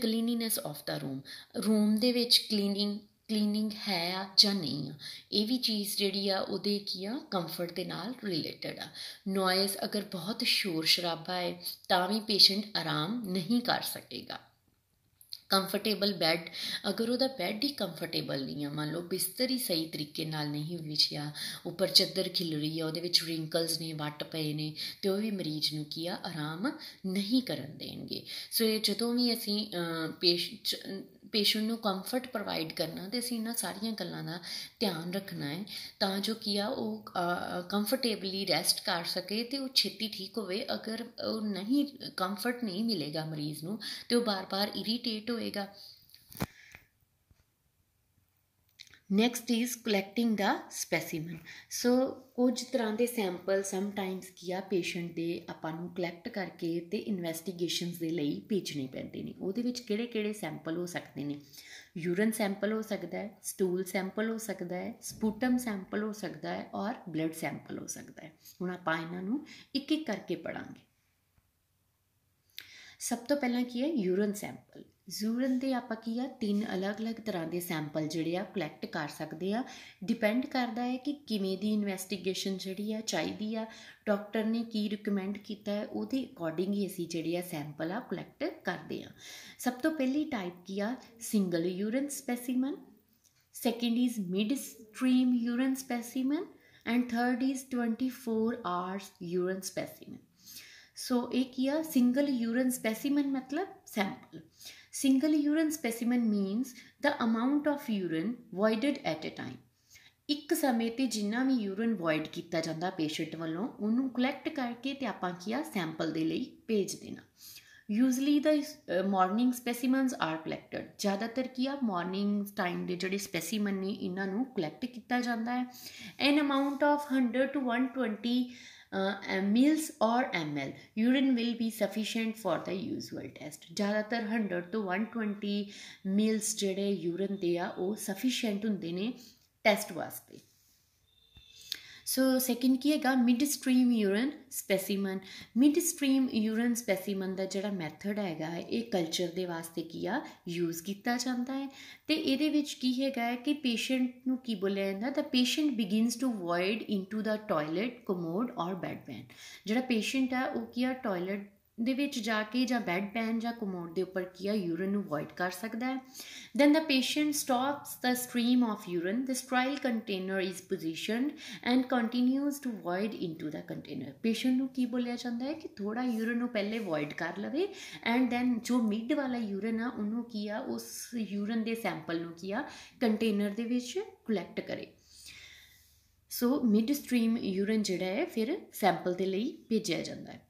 cleanliness of the room room ਦੇ ਵਿੱਚ ਕਲੀਨਿੰਗ ਕਲੀਨਿੰਗ ਹੈ ਜਾਂ ਨਹੀਂ ਆ ਇਹ ਵੀ ਚੀਜ਼ ਜਿਹੜੀ ਆ ਉਹਦੇ ਕੀ ਆ ਕੰਫਰਟ ਦੇ ਨਾਲ ਰਿਲੇਟਡ ਆ ਨੋਇਸ ਅਗਰ ਬਹੁਤ ਸ਼ੋਰ ਸ਼ਰਾਬਾ ਹੈ ਤਾਂ ਵੀ ਪੇਸ਼ੈਂਟ ਆਰਾਮ ਨਹੀਂ ਕਰ ਸਕੇਗਾ ਕੰਫਰਟੇਬਲ ਬੈੱਡ ਅਗਰ ਉਹਦਾ ਬੈੱਡ ਹੀ ਕੰਫਰਟੇਬਲ ਨਹੀਂ ਆ ਮੰਨ ਲਓ ਬਿਸਤਰ ਹੀ ਸਹੀ ਤਰੀਕੇ ਨਾਲ ਨਹੀਂ ਵਿਛਿਆ ਉੱਪਰ ਚੱਦਰ ਖਿਲ ਰਹੀ ਆ ਉਹਦੇ ਵਿੱਚ ਰਿੰਕਲਸ ਨੇ ਵੱਟ ਪਏ ਨੇ ਤੇ ਉਹ ਵੀ ਮਰੀਜ਼ ਨੂੰ ਕੀ ਆ ਆਰਾਮ ਨਹੀਂ ਕਰਨ ਦੇਣਗੇ ਸੋ ਇਹ ਜਦੋਂ ਵੀ ਅਸੀਂ ਪੇਸ਼ ਪੇਸ਼ੈਂਟ ਨੂੰ ਕੰਫਰਟ ਪ੍ਰੋਵਾਈਡ ਕਰਨਾ ਤੇ ਅਸੀਂ ਇਹਨਾਂ ਸਾਰੀਆਂ ਗੱਲਾਂ ਦਾ ਧਿਆਨ ਰੱਖਣਾ ਹੈ ਤਾਂ ਜੋ ਕੀ ਆ ਉਹ ਕੰਫਰਟੇਬਲੀ ਰੈਸਟ ਕਰ ਸਕੇ ਤੇ ਉਹ ਛੇਤੀ ਠੀਕ ਹੋਵੇ ਅਗਰ ਉਹ ਨਹੀਂ ਕੰਫਰਟ ਨਹੀਂ ਮਿਲੇਗਾ ਮਰੀਜ਼ ਨੂੰ ਤੇ ਉਹ ਬਾਰ-ਬਾਰ ਇਰੀਟੇਟ ਹੋਏਗਾ next is collecting the specimen so ਕੁਝ ਤਰ੍ਹਾਂ ਦੇ ਸੈਂਪਲ ਸਮ ਟਾਈਮਸ ਕੀ ਆ ਪੇਸ਼ੈਂਟ ਦੇ ਆਪਾਂ ਨੂੰ ਕਲੈਕਟ ਕਰਕੇ ਤੇ ਇਨਵੈਸਟੀਗੇਸ਼ਨਸ ਦੇ ਲਈ ਭੇਜਣੇ ਪੈਂਦੇ ਨੇ ਉਹਦੇ ਵਿੱਚ ਕਿਹੜੇ-ਕਿਹੜੇ ਸੈਂਪਲ ਹੋ ਸਕਦੇ ਨੇ ਯੂਰਨ ਸੈਂਪਲ ਹੋ ਸਕਦਾ ਹੈ ਸਟੂਲ ਸੈਂਪਲ ਹੋ ਸਕਦਾ ਹੈ ਸਪੂਟਮ ਸੈਂਪਲ ਹੋ ਸਕਦਾ ਹੈ ਔਰ ਬਲੱਡ ਸੈਂਪਲ ਹੋ ਸਕਦਾ ਹੈ ਹੁਣ ਆਪਾਂ ਇਹਨਾਂ ਨੂੰ ਇੱਕ-ਇੱਕ ਕਰਕੇ ਪੜਾਂਗੇ ਸਭ ਤੋਂ ਪਹਿਲਾਂ ਕੀ ਹੈ ਯੂਰਨ ਸੈਂਪਲ ਜ਼ਰੂਰਤ ਦੇ ਆਪਾਂ ਕੀ ਆ ਤਿੰਨ ਅਲੱਗ-ਅਲੱਗ ਤਰ੍ਹਾਂ ਦੇ ਸੈਂਪਲ ਜਿਹੜੇ ਆ ਕਲੈਕਟ ਕਰ ਸਕਦੇ ਆ ਡਿਪੈਂਡ ਕਰਦਾ ਹੈ ਕਿ ਕਿਵੇਂ ਦੀ ਇਨਵੈਸਟੀਗੇਸ਼ਨ ਜਿਹੜੀ ਆ ਚਾਹੀਦੀ ਆ ਡਾਕਟਰ ਨੇ ਕੀ ਰეკਮੈਂਡ ਕੀਤਾ ਹੈ ਉਹਦੇ ਅਕੋਰਡਿੰਗ ਹੀ ਅਸੀਂ ਜਿਹੜੇ ਆ ਸੈਂਪਲ ਆ ਕਲੈਕਟ ਕਰਦੇ ਆ ਸਭ ਤੋਂ ਪਹਿਲੀ ਟਾਈਪ ਕੀ ਆ single urine specimen second is mid stream urine specimen and third is 24 hours urine specimen so ਇਹ ਕੀ ਆ ਸਿੰਗਲ ਯੂਰਿਨ ਸਪੈਸੀਮਨ ਮਤਲਬ sample Single urine specimen means the amount of urine voided at a time. ਇੱਕ ਸਮੇਂ ਤੇ ਜਿੰਨਾ ਵੀ urine void ਕੀਤਾ ਜਾਂਦਾ ਪੇਸ਼ੈਂਟ ਵੱਲੋਂ ਉਹਨੂੰ ਕਲੈਕਟ ਕਰਕੇ ਤੇ ਆਪਾਂ ਕੀ ਆ ਸੈਂਪਲ ਦੇ ਲਈ ਭੇਜ ਦੇਣਾ usually the morning specimens are collected ਜ਼ਿਆਦਾਤਰ ਕੀ ਆ ਮਾਰਨਿੰਗ ਟਾਈਮ ਦੇ ਜਿਹੜੇ ਸਪੈਸੀਮਨ ਨੇ ਇਹਨਾਂ ਨੂੰ ਕਲੈਕਟ ਕੀਤਾ ਜਾਂਦਾ ਹੈ an amount of 100 to 120 uh, mils or ml urine will be sufficient for the usual test ਜ਼ਿਆਦਾਤਰ 100 ਤੋਂ 120 mils ਜਿਹੜੇ ਯੂਰਿਨ ਦੇ ਆ ਉਹ ਸਫੀਸ਼ੀਐਂਟ ਹੁੰਦੇ ਨੇ ਟੈਸਟ ਵਾਸਤੇ सो सैकेंड कीएगा mid stream urine specimen mid stream urine specimen ਦਾ ਜਿਹੜਾ ਮੈਥਡ ਹੈਗਾ ਇਹ ਕਲਚਰ ਦੇ ਵਾਸਤੇ ਕੀ ਆ ਯੂਜ਼ ਕੀਤਾ ਜਾਂਦਾ ਹੈ ਤੇ ਇਹਦੇ ਵਿੱਚ ਕੀ ਹੈਗਾ ਹੈ ਕਿ ਪੇਸ਼ੈਂਟ ਨੂੰ ਕੀ ਬੋਲਿਆ ਜਾਂਦਾ the patient begins to void into the toilet commode or bed bedpan ਜਿਹੜਾ ਪੇਸ਼ੈਂਟ ਹੈ ਉਹ ਕੀ ਆ ਟਾਇਲਟ ਦੇ ਵਿੱਚ ਜਾ ਕੇ ਜਾਂ ਬੈੱਡ ਪੈਨ ਜਾਂ ਕਮੋਡ ਦੇ ਉੱਪਰ ਕੀਆ ਯੂਰਨ ਨੂੰ ਵੋਇਡ ਕਰ ਸਕਦਾ ਹੈ then the patient stops the stream of urine this trial container is positioned and continues to void into the container patient ਨੂੰ ਕੀ ਬੋਲਿਆ ਜਾਂਦਾ ਹੈ ਕਿ ਥੋੜਾ ਯੂਰਨ ਨੂੰ ਪਹਿਲੇ ਵੋਇਡ ਕਰ ਲਵੇ ਐਂਡ ਦੈਨ ਜੋ ਮਿਡ ਵਾਲਾ ਯੂਰਨ ਆ ਉਹਨੂੰ ਕੀਆ ਉਸ ਯੂਰਨ ਦੇ ਸੈਂਪਲ ਨੂੰ ਕੀਆ ਕੰਟੇਨਰ ਦੇ ਵਿੱਚ ਕਲੈਕਟ ਕਰੇ ਸੋ ਮਿਡ ਸਟ੍ਰੀਮ ਯੂਰਨ ਜਿਹੜਾ ਹੈ ਫਿਰ ਸੈਂਪਲ ਦੇ ਲਈ ਭੇਜਿਆ ਜਾਂਦਾ ਹੈ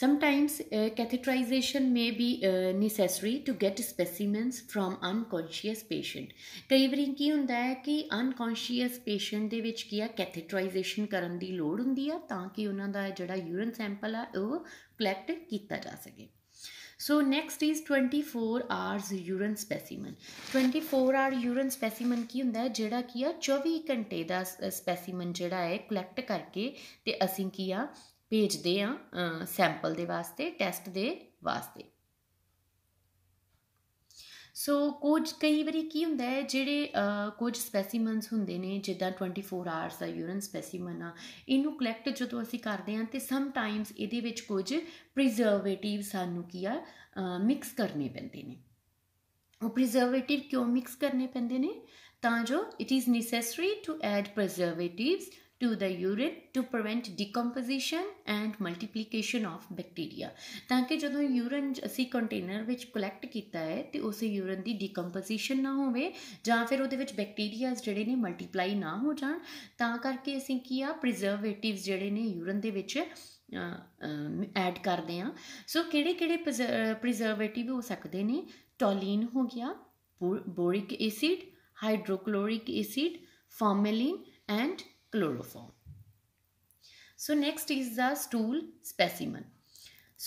Sometimes uh, catheterization may be uh, necessary to get specimens from unconscious patient. ਕਈ ਵਾਰੀ ਕੀ ਹੁੰਦਾ ਹੈ ਕਿ unconscious patient ਦੇ ਵਿੱਚ ਕੀ ਆ catheterization ਕਰਨ ਦੀ ਲੋੜ ਹੁੰਦੀ ਆ ਤਾਂ ਕਿ ਉਹਨਾਂ ਦਾ ਜਿਹੜਾ urine sample ਆ ਉਹ collect ਕੀਤਾ ਜਾ ਸਕੇ So next is 24 hours urine specimen. 24 hour urine specimen ਕੀ ਹੁੰਦਾ ਹੈ ਜਿਹੜਾ ਕੀ ਆ 24 ਘੰਟੇ ਦਾ specimen ਜਿਹੜਾ ਹੈ collect ਕਰਕੇ ਤੇ ਅਸੀਂ ਕੀ ਆ ਭੇਜਦੇ ਆ ਸੈਂਪਲ ਦੇ ਵਾਸਤੇ ਟੈਸਟ ਦੇ ਵਾਸਤੇ ਸੋ ਕੁਝ ਕਈ ਵਾਰੀ ਕੀ ਹੁੰਦਾ ਹੈ ਜਿਹੜੇ ਕੁਝ ਸਪੈਸੀਮਨਸ ਹੁੰਦੇ ਨੇ ਜਿੱਦਾਂ 24 ਆਵਰਸ ਦਾ ਯੂਰਨ ਸਪੈਸੀਮਨ ਆ ਇਹਨੂੰ ਕਲੈਕਟ ਜਦੋਂ ਅਸੀਂ ਕਰਦੇ ਆਂ ਤੇ ਸਮ ਟਾਈਮਸ ਇਹਦੇ ਵਿੱਚ ਕੁਝ ਪ੍ਰੀਜ਼ਰਵੇਟਿਵ ਸਾਨੂੰ ਕੀ ਆ ਮਿਕਸ ਕਰਨੇ ਪੈਂਦੇ ਨੇ ਉਹ ਪ੍ਰੀਜ਼ਰਵੇਟਿਵ ਕਿਉਂ ਮਿਕਸ ਕਰਨੇ ਪੈਂਦੇ ਨੇ ਤਾਂ ਜੋ it is necessary to add preservatives to the urine to prevent decomposition and multiplication of bacteria ਤਾਂ ਕਿ ਜਦੋਂ ਯੂਰਨ ਅਸੀਂ ਕੰਟੇਨਰ ਵਿੱਚ ਕਲੈਕਟ ਕੀਤਾ ਹੈ ਤੇ ਉਸੇ ਯੂਰਨ ਦੀ ਡੀਕੰਪੋਜੀਸ਼ਨ ਨਾ ਹੋਵੇ ਜਾਂ ਫਿਰ ਉਹਦੇ ਵਿੱਚ ਬੈਕਟੀਰੀਆਸ ਜਿਹੜੇ ਨੇ ਮਲਟੀਪਲਾਈ ਨਾ ਹੋ ਜਾਣ ਤਾਂ ਕਰਕੇ ਅਸੀਂ ਕੀ ਆ ਪ੍ਰੀਜ਼ਰਵੇਟਿਵਸ ਜਿਹੜੇ ਨੇ ਯੂਰਨ ਦੇ ਵਿੱਚ ਐਡ ਕਰਦੇ ਆ ਸੋ ਕਿਹੜੇ ਕਿਹੜੇ ਪ੍ਰੀਜ਼ਰਵੇਟਿਵ ਹੋ ਸਕਦੇ ਨੇ ਟੋਲੀਨ ਹੋ ਗਿਆ boric acid hydrochloric acid formalin and chloroform. So next is the stool specimen.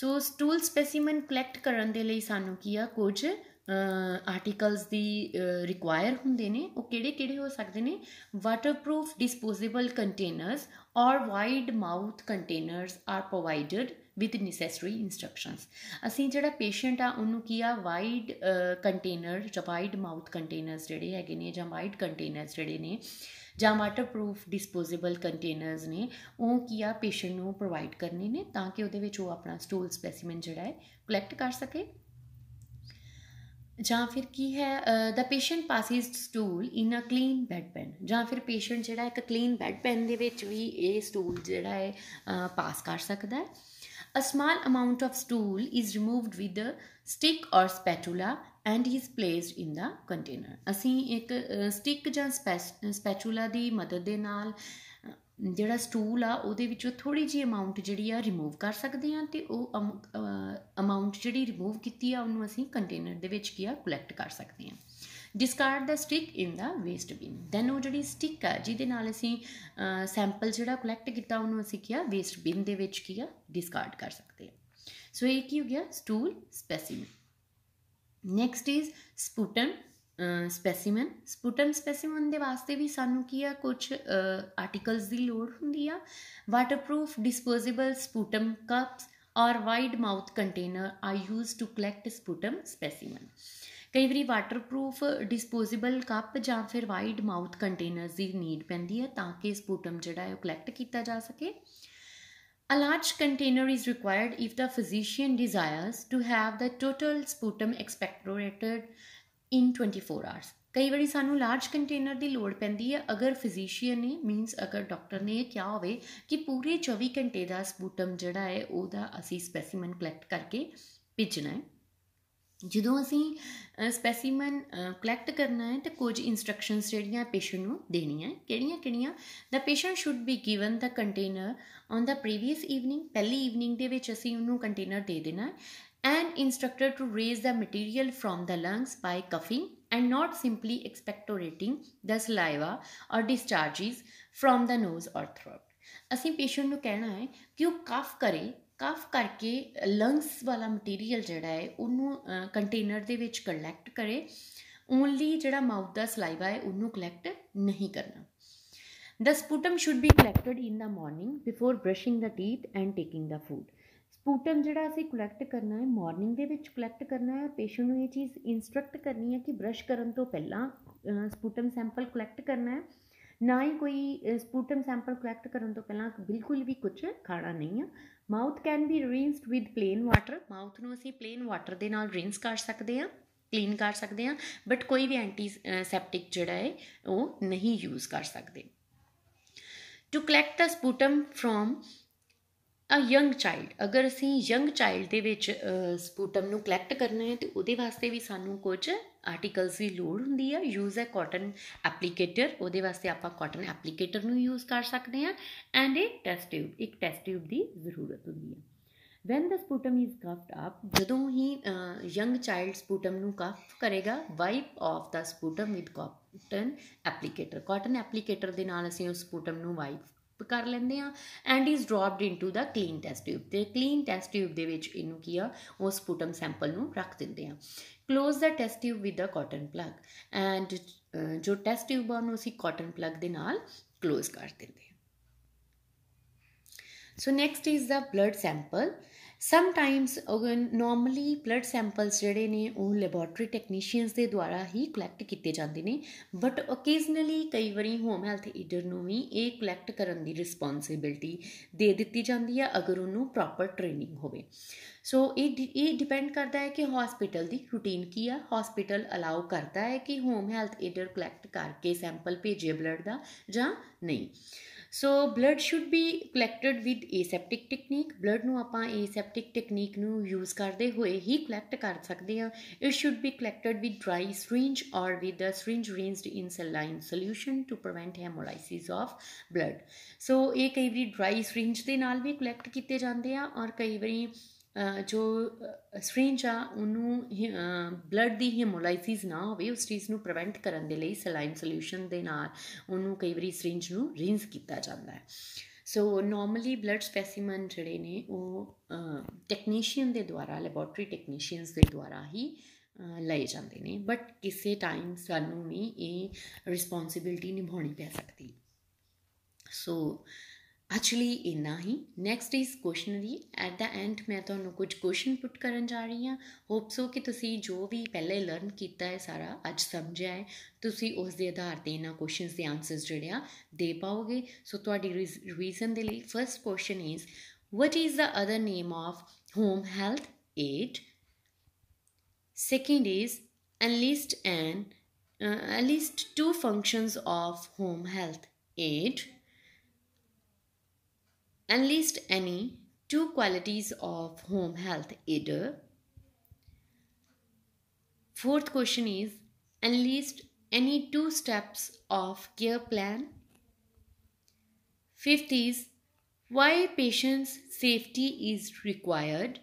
So stool specimen collect ਕਰਨ ਦੇ ਲਈ ਸਾਨੂੰ ਕੀ ਆ ਕੁਝ ਆਰਟੀਕਲਸ ਦੀ ਰਿਕੁਆਇਰ ਹੁੰਦੇ ਨੇ ਉਹ ਕਿਹੜੇ-ਕਿਹੜੇ ਹੋ ਸਕਦੇ ਨੇ waterproof disposable containers or wide mouth containers are provided with necessary instructions ਅਸੀਂ ਜਿਹੜਾ ਪੇਸ਼ੈਂਟ ਆ ਉਹਨੂੰ ਕੀ ਆ ਵਾਈਡ ਕੰਟੇਨਰ ਜਾਂ ਵਾਈਡ ਮਾਊਥ ਕੰਟੇਨਰਸ ਜਿਹੜੇ ਹੈਗੇ ਨੇ ਜਾਂ ਵਾਈਡ ਕੰਟੇਨਰਸ ਜਿਹੜੇ ਨੇ ਜਾਂ ਵਾਟਰਪ੍ਰੂਫ ਡਿਸਪੋਜ਼ੇਬਲ ਕੰਟੇਨਰਸ ਨੇ ਉਹ ਕੀ ਆ ਪੇਸ਼ੈਂਟ ਨੂੰ ਪ੍ਰੋਵਾਈਡ ਕਰਨੇ ਨੇ ਤਾਂ ਕਿ ਉਹਦੇ ਵਿੱਚ ਉਹ ਆਪਣਾ ਸਟੂਲ ਸਪੈਸੀਮਨ ਜਿਹੜਾ ਹੈ ਕਲੈਕਟ ਕਰ ਸਕੇ ਜਾਂ ਫਿਰ ਕੀ ਹੈ the patient passes stool in a clean bedpan ਜਾਂ ਫਿਰ ਪੇਸ਼ੈਂਟ ਜਿਹੜਾ ਇੱਕ ਕਲੀਨ ਬੈਡ ਪੈਨ ਦੇ ਵਿੱਚ ਵੀ ਇਹ ਸਟੂਲ ਜਿਹੜਾ ਹੈ ਪਾਸ ਕਰ ਸਕਦਾ ਹੈ a small amount of stool is removed with stick or spatula and is placed in the container ਅਸੀਂ ਇੱਕ ਸਟਿਕ ਜਾਂ ਸਪੈਚੂਲਾ ਦੀ ਮਦਦ ਦੇ ਨਾਲ ਜਿਹੜਾ ਸਟੂਲ ਆ ਉਹਦੇ ਵਿੱਚੋਂ ਥੋੜੀ ਜਿਹੀ ਅਮਾਉਂਟ ਜਿਹੜੀ ਆ ਰਿਮੂਵ ਕਰ ਸਕਦੇ ਆ ਤੇ ਉਹ ਅਮਾਉਂਟ ਜਿਹੜੀ ਰਿਮੂਵ ਕੀਤੀ ਆ ਉਹਨੂੰ ਅਸੀਂ ਕੰਟੇਨਰ ਦੇ ਵਿੱਚ ਕੀ ਆ ਕਲੈਕਟ ਕਰ ਸਕਦੇ ਆ discard the stick in the waste bin then ਉਹ ਜਿਹੜੀ ਸਟਿਕ ਆ ਜਿਹਦੇ ਨਾਲ ਅਸੀਂ ਸੈਂਪਲ ਜਿਹੜਾ ਕਲੈਕਟ ਕੀਤਾ ਉਹਨੂੰ ਅਸੀਂ ਕੀ ਆ ਵੇਸਟ ਬਿਨ ਦੇ ਵਿੱਚ ਕੀ ਆ ਡਿਸਕਾਰਡ ਕਰ ਸਕਦੇ ਆ ਸੋ ਇਹ ਕੀ ਹੋ ਗਿਆ stool specimen next is sputum specimen sputum specimen ਦੇ ਵਾਸਤੇ ਵੀ ਸਾਨੂੰ ਕੀ ਆ ਕੁਝ ਆਰਟੀਕਲਸ ਦੀ ਲੋੜ ਹੁੰਦੀ ਆ waterproof disposable sputum cups or wide mouth container are used to collect sputum specimen ਕਈ ਵਾਰੀ ਵਾਟਰਪ੍ਰੂਫ ਡਿਸਪੋਜ਼ੇਬਲ ਕੱਪ ਜਾਂ ਫਿਰ ਵਾਈਡ ਮਾਊਥ ਕੰਟੇਨਰਸ ਦੀ ਨੀਡ ਪੈਂਦੀ ਹੈ ਤਾਂ ਕਿ ਸਪੂਟਮ ਜਿਹੜਾ ਹੈ ਉਹ ਕਲੈਕਟ ਕੀਤਾ ਜਾ ਸਕੇ A large container is required if the physician desires to have the total sputum expectorated in 24 hours. ਕਈ ਵਾਰੀ ਸਾਨੂੰ ਲਾਰਜ ਕੰਟੇਨਰ ਦੀ ਲੋੜ ਪੈਂਦੀ ਹੈ ਅਗਰ ਫਿਜ਼ੀਸ਼ੀਅਨ ਨੇ ਮੀਨਸ ਅਗਰ ਡਾਕਟਰ ਨੇ ਇਹ ਕਿਹਾ ਹੋਵੇ ਕਿ ਪੂਰੇ 24 ਘੰਟੇ ਦਾ ਸਪੂਟਮ ਜਿਹੜਾ ਹੈ ਉਹਦਾ ਅਸੀਂ ਸਪੈਸੀਮਨ ਕਲੈਕਟ ਕਰਕੇ ਭੇਜਣਾ ਹੈ ਜਦੋਂ ਅਸੀਂ ਸਪੈਸੀਮਨ ਕਲੈਕਟ ਕਰਨਾ ਹੈ ਤਾਂ ਕੁਝ ਇਨਸਟਰਕਸ਼ਨਸ ਜਿਹੜੀਆਂ ਪੇਸ਼ੈਂਟ ਨੂੰ ਦੇਣੀਆਂ ਹੈ ਕਿਹੜੀਆਂ ਕਿਹੜੀਆਂ the patient should be given the container on the previous evening ਪਹਿਲੀ ਈਵਨਿੰਗ ਦੇ ਵਿੱਚ ਅਸੀਂ ਉਹਨੂੰ ਕੰਟੇਨਰ ਦੇ ਦੇਣਾ and instructor to raise the material from the lungs by coughing and not simply expectorating the saliva or discharges from the nose or throat ਅਸੀਂ ਪੇਸ਼ੈਂਟ ਨੂੰ ਕਹਿਣਾ ਹੈ ਕਿ ਉਹ ਕਫ ਕਰੇ ਕਫ ਕਰਕੇ ਲੰਗਸ ਵਾਲਾ ਮਟੀਰੀਅਲ ਜਿਹੜਾ ਹੈ ਉਹਨੂੰ ਕੰਟੇਨਰ ਦੇ ਵਿੱਚ ਕਲੈਕਟ ਕਰੇ ਓਨਲੀ ਜਿਹੜਾ ਮਾਊਥ ਦਾ ਸਲਾਈਵਾ ਹੈ ਉਹਨੂੰ ਕਲੈਕਟ ਨਹੀਂ ਕਰਨਾ the sputum should be collected in the morning before brushing the teeth and taking the food sputum ਜਿਹੜਾ ਅਸੀਂ ਕਲੈਕਟ ਕਰਨਾ ਹੈ ਮਾਰਨਿੰਗ ਦੇ ਵਿੱਚ ਕਲੈਕਟ ਕਰਨਾ ਹੈ ਪੇਸ਼ੈਂਟ ਨੂੰ ਇਹ ਚੀਜ਼ ਇਨਸਟਰਕਟ ਕਰਨੀ ਹੈ ਕਿ ਬ੍ਰਸ਼ ਕਰਨ ਤੋਂ ਪਹਿਲਾਂ ਸਪੂਟਮ ਸੈਂਪਲ ਕਲੈਕਟ ਕਰਨਾ ਹੈ ਨਾ ਹੀ ਕੋਈ ਸਪੂਟਮ ਸੈਂਪਲ ਕਲੈਕਟ ਕਰਨ ਤੋਂ ਪਹਿਲਾਂ ਬਿਲਕੁਲ ਵੀ ਕੁਝ ਖਾਣਾ ਨਹੀਂ ਹੈ mouth can be rinsed with plain water mouth ਨੂੰ ਅਸੀਂ ਪਲੇਨ ਵਾਟਰ ਦੇ ਨਾਲ ਰਿੰਸ ਕਰ ਸਕਦੇ ਹਾਂ ਕਲੀਨ ਕਰ ਸਕਦੇ ਹਾਂ ਬਟ ਕੋਈ ਵੀ ਐਂਟੀ ਸੈਪਟਿਕ ਜਿਹੜਾ ਹੈ ਉਹ ਨਹੀਂ ਯੂਜ਼ ਕਰ ਸਕਦੇ to collect the sputum from a young child ਅਗਰ ਅਸੀਂ ਯੰਗ ਚਾਈਲਡ ਦੇ ਵਿੱਚ ਸਪੂਟਮ ਨੂੰ ਕਲੈਕਟ ਕਰਨਾ ਹੈ ਤੇ ਉਹਦੇ ਵਾਸਤੇ ਵੀ ਸਾਨੂੰ ਕੁਝ ਆਰਟੀਕਲਸ ਦੀ ਲੋੜ ਹੁੰਦੀ ਆ ਯੂਜ਼ ਹੈ ਕਾਟਨ ਐਪਲੀਕੇਟਰ ਉਹਦੇ ਵਾਸਤੇ ਆਪਾਂ ਕਾਟਨ ਐਪਲੀਕੇਟਰ ਨੂੰ ਯੂਜ਼ ਕਰ ਸਕਦੇ ਆ ਐਂਡ ਇੱਕ ਟੈਸਟ ਟਿਊਬ ਇੱਕ ਟੈਸਟ ਟਿਊਬ ਦੀ ਜ਼ਰੂਰਤ ਹੁੰਦੀ ਆ when the sputum is coughed up ਜਦੋਂ ਹੀ ਯੰਗ ਚਾਈਲਡ ਸਪੂਟਮ ਨੂੰ ਕਫ ਕਰੇਗਾ wipe off the sputum with cotton applicator cotton applicator ਦੇ ਨਾਲ ਅਸੀਂ ਉਸ ਸਪੂਟਮ ਨੂੰ ਵਾਈਪ ਕਰ ਲੈਂਦੇ ਆ and is dropped into the clean test tube ਤੇ ਕਲੀਨ ਟੈਸਟ ਟਿਊਬ ਦੇ ਵਿੱਚ ਇਹਨੂੰ ਕੀ ਆ ਉਹ ਸਪੂਟਮ ਸੈਂਪਲ ਨੂੰ ਰੱਖ ਦਿੰਦੇ ਆ close the test tube with uh cotton plug and ਜੋ ਟੈਸਟ ਟਿਊਬ ਆ ਉਹਨੂੰ ਅਸੀਂ ਕਾਟਨ ਪਲੱਗ ਦੇ ਨਾਲ ਕਲੋਜ਼ ਕਰ ਦਿੰਦੇ ਆ so next is the blood sample sometimes normally blood samples ਜਿਹੜੇ ਨੇ ਉਹ ਲੈਬੋਰੇਟਰੀ ਟੈਕਨੀਸ਼ੀਅਨਸ ਦੇ ਦੁਆਰਾ ਹੀ ਕਲੈਕਟ ਕੀਤੇ ਜਾਂਦੇ ਨੇ ਬਟ ਓਕੇਜ਼ਨਲੀ ਕਈ ਵਾਰੀ ਹੋਮ ਹੈਲਥ ਈਡਰ ਨੂੰ ਵੀ ਇਹ ਕਲੈਕਟ ਕਰਨ ਦੀ ਰਿਸਪੌਂਸਿਬਿਲਟੀ ਦੇ ਦਿੱਤੀ ਜਾਂਦੀ ਹੈ ਅਗਰ ਉਹਨੂੰ ਪ੍ਰੋਪਰ ਟ੍ਰੇਨਿੰਗ ਹੋਵੇ ਸੋ ਇਹ ਇਹ ਡਿਪੈਂਡ ਕਰਦਾ ਹੈ ਕਿ ਹਸਪੀਟਲ ਦੀ ਰੂਟੀਨ ਕੀ ਆ ਹਸਪੀਟਲ ਅਲਾਉ ਕਰਦਾ ਹੈ ਕਿ ਹੋਮ ਹੈਲਥ ਈਡਰ ਕਲੈਕਟ ਕਰਕੇ ਸੈਂਪਲ ਭੇਜੇ ਬਲੱਡ ਦਾ ਜਾਂ ਨਹੀਂ so blood should be collected with aseptic technique blood ਨੂੰ ਆਪਾਂ aseptic ਟੈਕਨੀਕ ਨੂੰ ਯੂਜ਼ ਕਰਦੇ ਹੋਏ ਹੀ ਕਲੈਕਟ ਕਰ ਸਕਦੇ ਹਾਂ it should be collected with dry syringe or with the syringe rinsed in saline solution to prevent hemolysis of blood so ਇਹ ਕਈ ਵਾਰੀ ਡਰਾਈ syringe ਦੇ ਨਾਲ ਵੀ ਕਲੈਕਟ ਕੀਤੇ ਜਾਂਦੇ ਆ ਔਰ ਕਈ ਵਾਰੀ ਜੋ ਸਰਿੰਜ ਆ ਉਹਨੂੰ ਬਲੱਡ ਦੀ ਹੀਮੋਲਾਈਸਿਸ ਨਾ ਹੋਵੇ ਉਸ ਚੀਜ਼ ਨੂੰ ਪ੍ਰੀਵੈਂਟ ਕਰਨ ਦੇ ਲਈ ਸਲਾਈਨ ਸੋਲੂਸ਼ਨ ਦੇ ਨਾਲ ਉਹਨੂੰ ਕਈ ਵਾਰੀ ਸਰਿੰਜ ਨੂੰ ਰਿੰਸ ਕੀਤਾ ਜਾਂਦਾ ਹੈ ਸੋ ਨਾਰਮਲੀ ਬਲੱਡ ਸਪੈਸੀਮਨ ਜਿਹੜੇ ਨੇ ਉਹ ਟੈਕਨੀਸ਼ੀਅਨ ਦੇ ਦੁਆਰਾ ਲੈਬੋਰਟਰੀ ਟੈਕਨੀਸ਼ੀਅਨਸ ਦੇ ਦੁਆਰਾ ਹੀ ਲਏ ਜਾਂਦੇ ਨੇ ਬਟ ਕਿਸੇ ਟਾਈਮ ਸਾਨੂੰ ਵੀ ਇਹ ਰਿਸਪੌਂਸਿਬਿਲਟੀ ਨਿਭਾਉਣੀ ਪੈ ਸਕਦੀ ਸੋ ਅਚਲੀ ਇੰਨਾ ਹੀ next is questionnaire at the end ਮੈਂ ਤੁਹਾਨੂੰ ਕੁਝ ਕੁਐਸਚਨ ਪੁੱਟ ਕਰਨ ਜਾ ਰਹੀ ਹਾਂ ਹੋਪ ਸੋ ਕਿ ਤੁਸੀਂ ਜੋ ਵੀ ਪਹਿਲੇ ਲਰਨ ਕੀਤਾ ਹੈ ਸਾਰਾ ਅੱਜ ਸਮਝਿਆ ਹੈ ਤੁਸੀਂ ਉਸ ਦੇ ਆਧਾਰ ਤੇ ਇਹਨਾਂ ਕੁਐਸਚਨਸ ਦੇ ਆਨਸਰਸ ਜਿਹੜੇ ਆ ਦੇ ਪਾਓਗੇ ਸੋ ਤੁਹਾਡੀ ਰੀਜ਼ਨ ਦੇ ਲਈ first question is what is the other name of home health aide second is enlist and uh, two functions of home health aide enlist any two qualities of home health aider. Fourth question is enlist any two steps of care plan. Fifth is why patient's safety is required.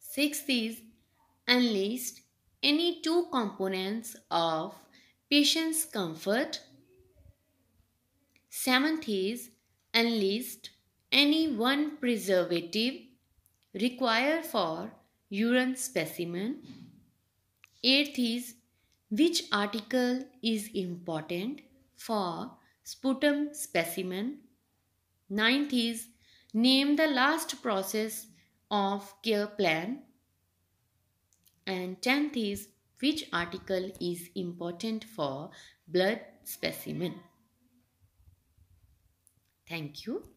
Sixth is enlist any two components of patient's comfort. Seventh is enlist any one preservative required for urine specimen. Eighth is which article is important for sputum specimen. Ninth is name the last process of care plan. And tenth is which article is important for blood specimen. Thank you.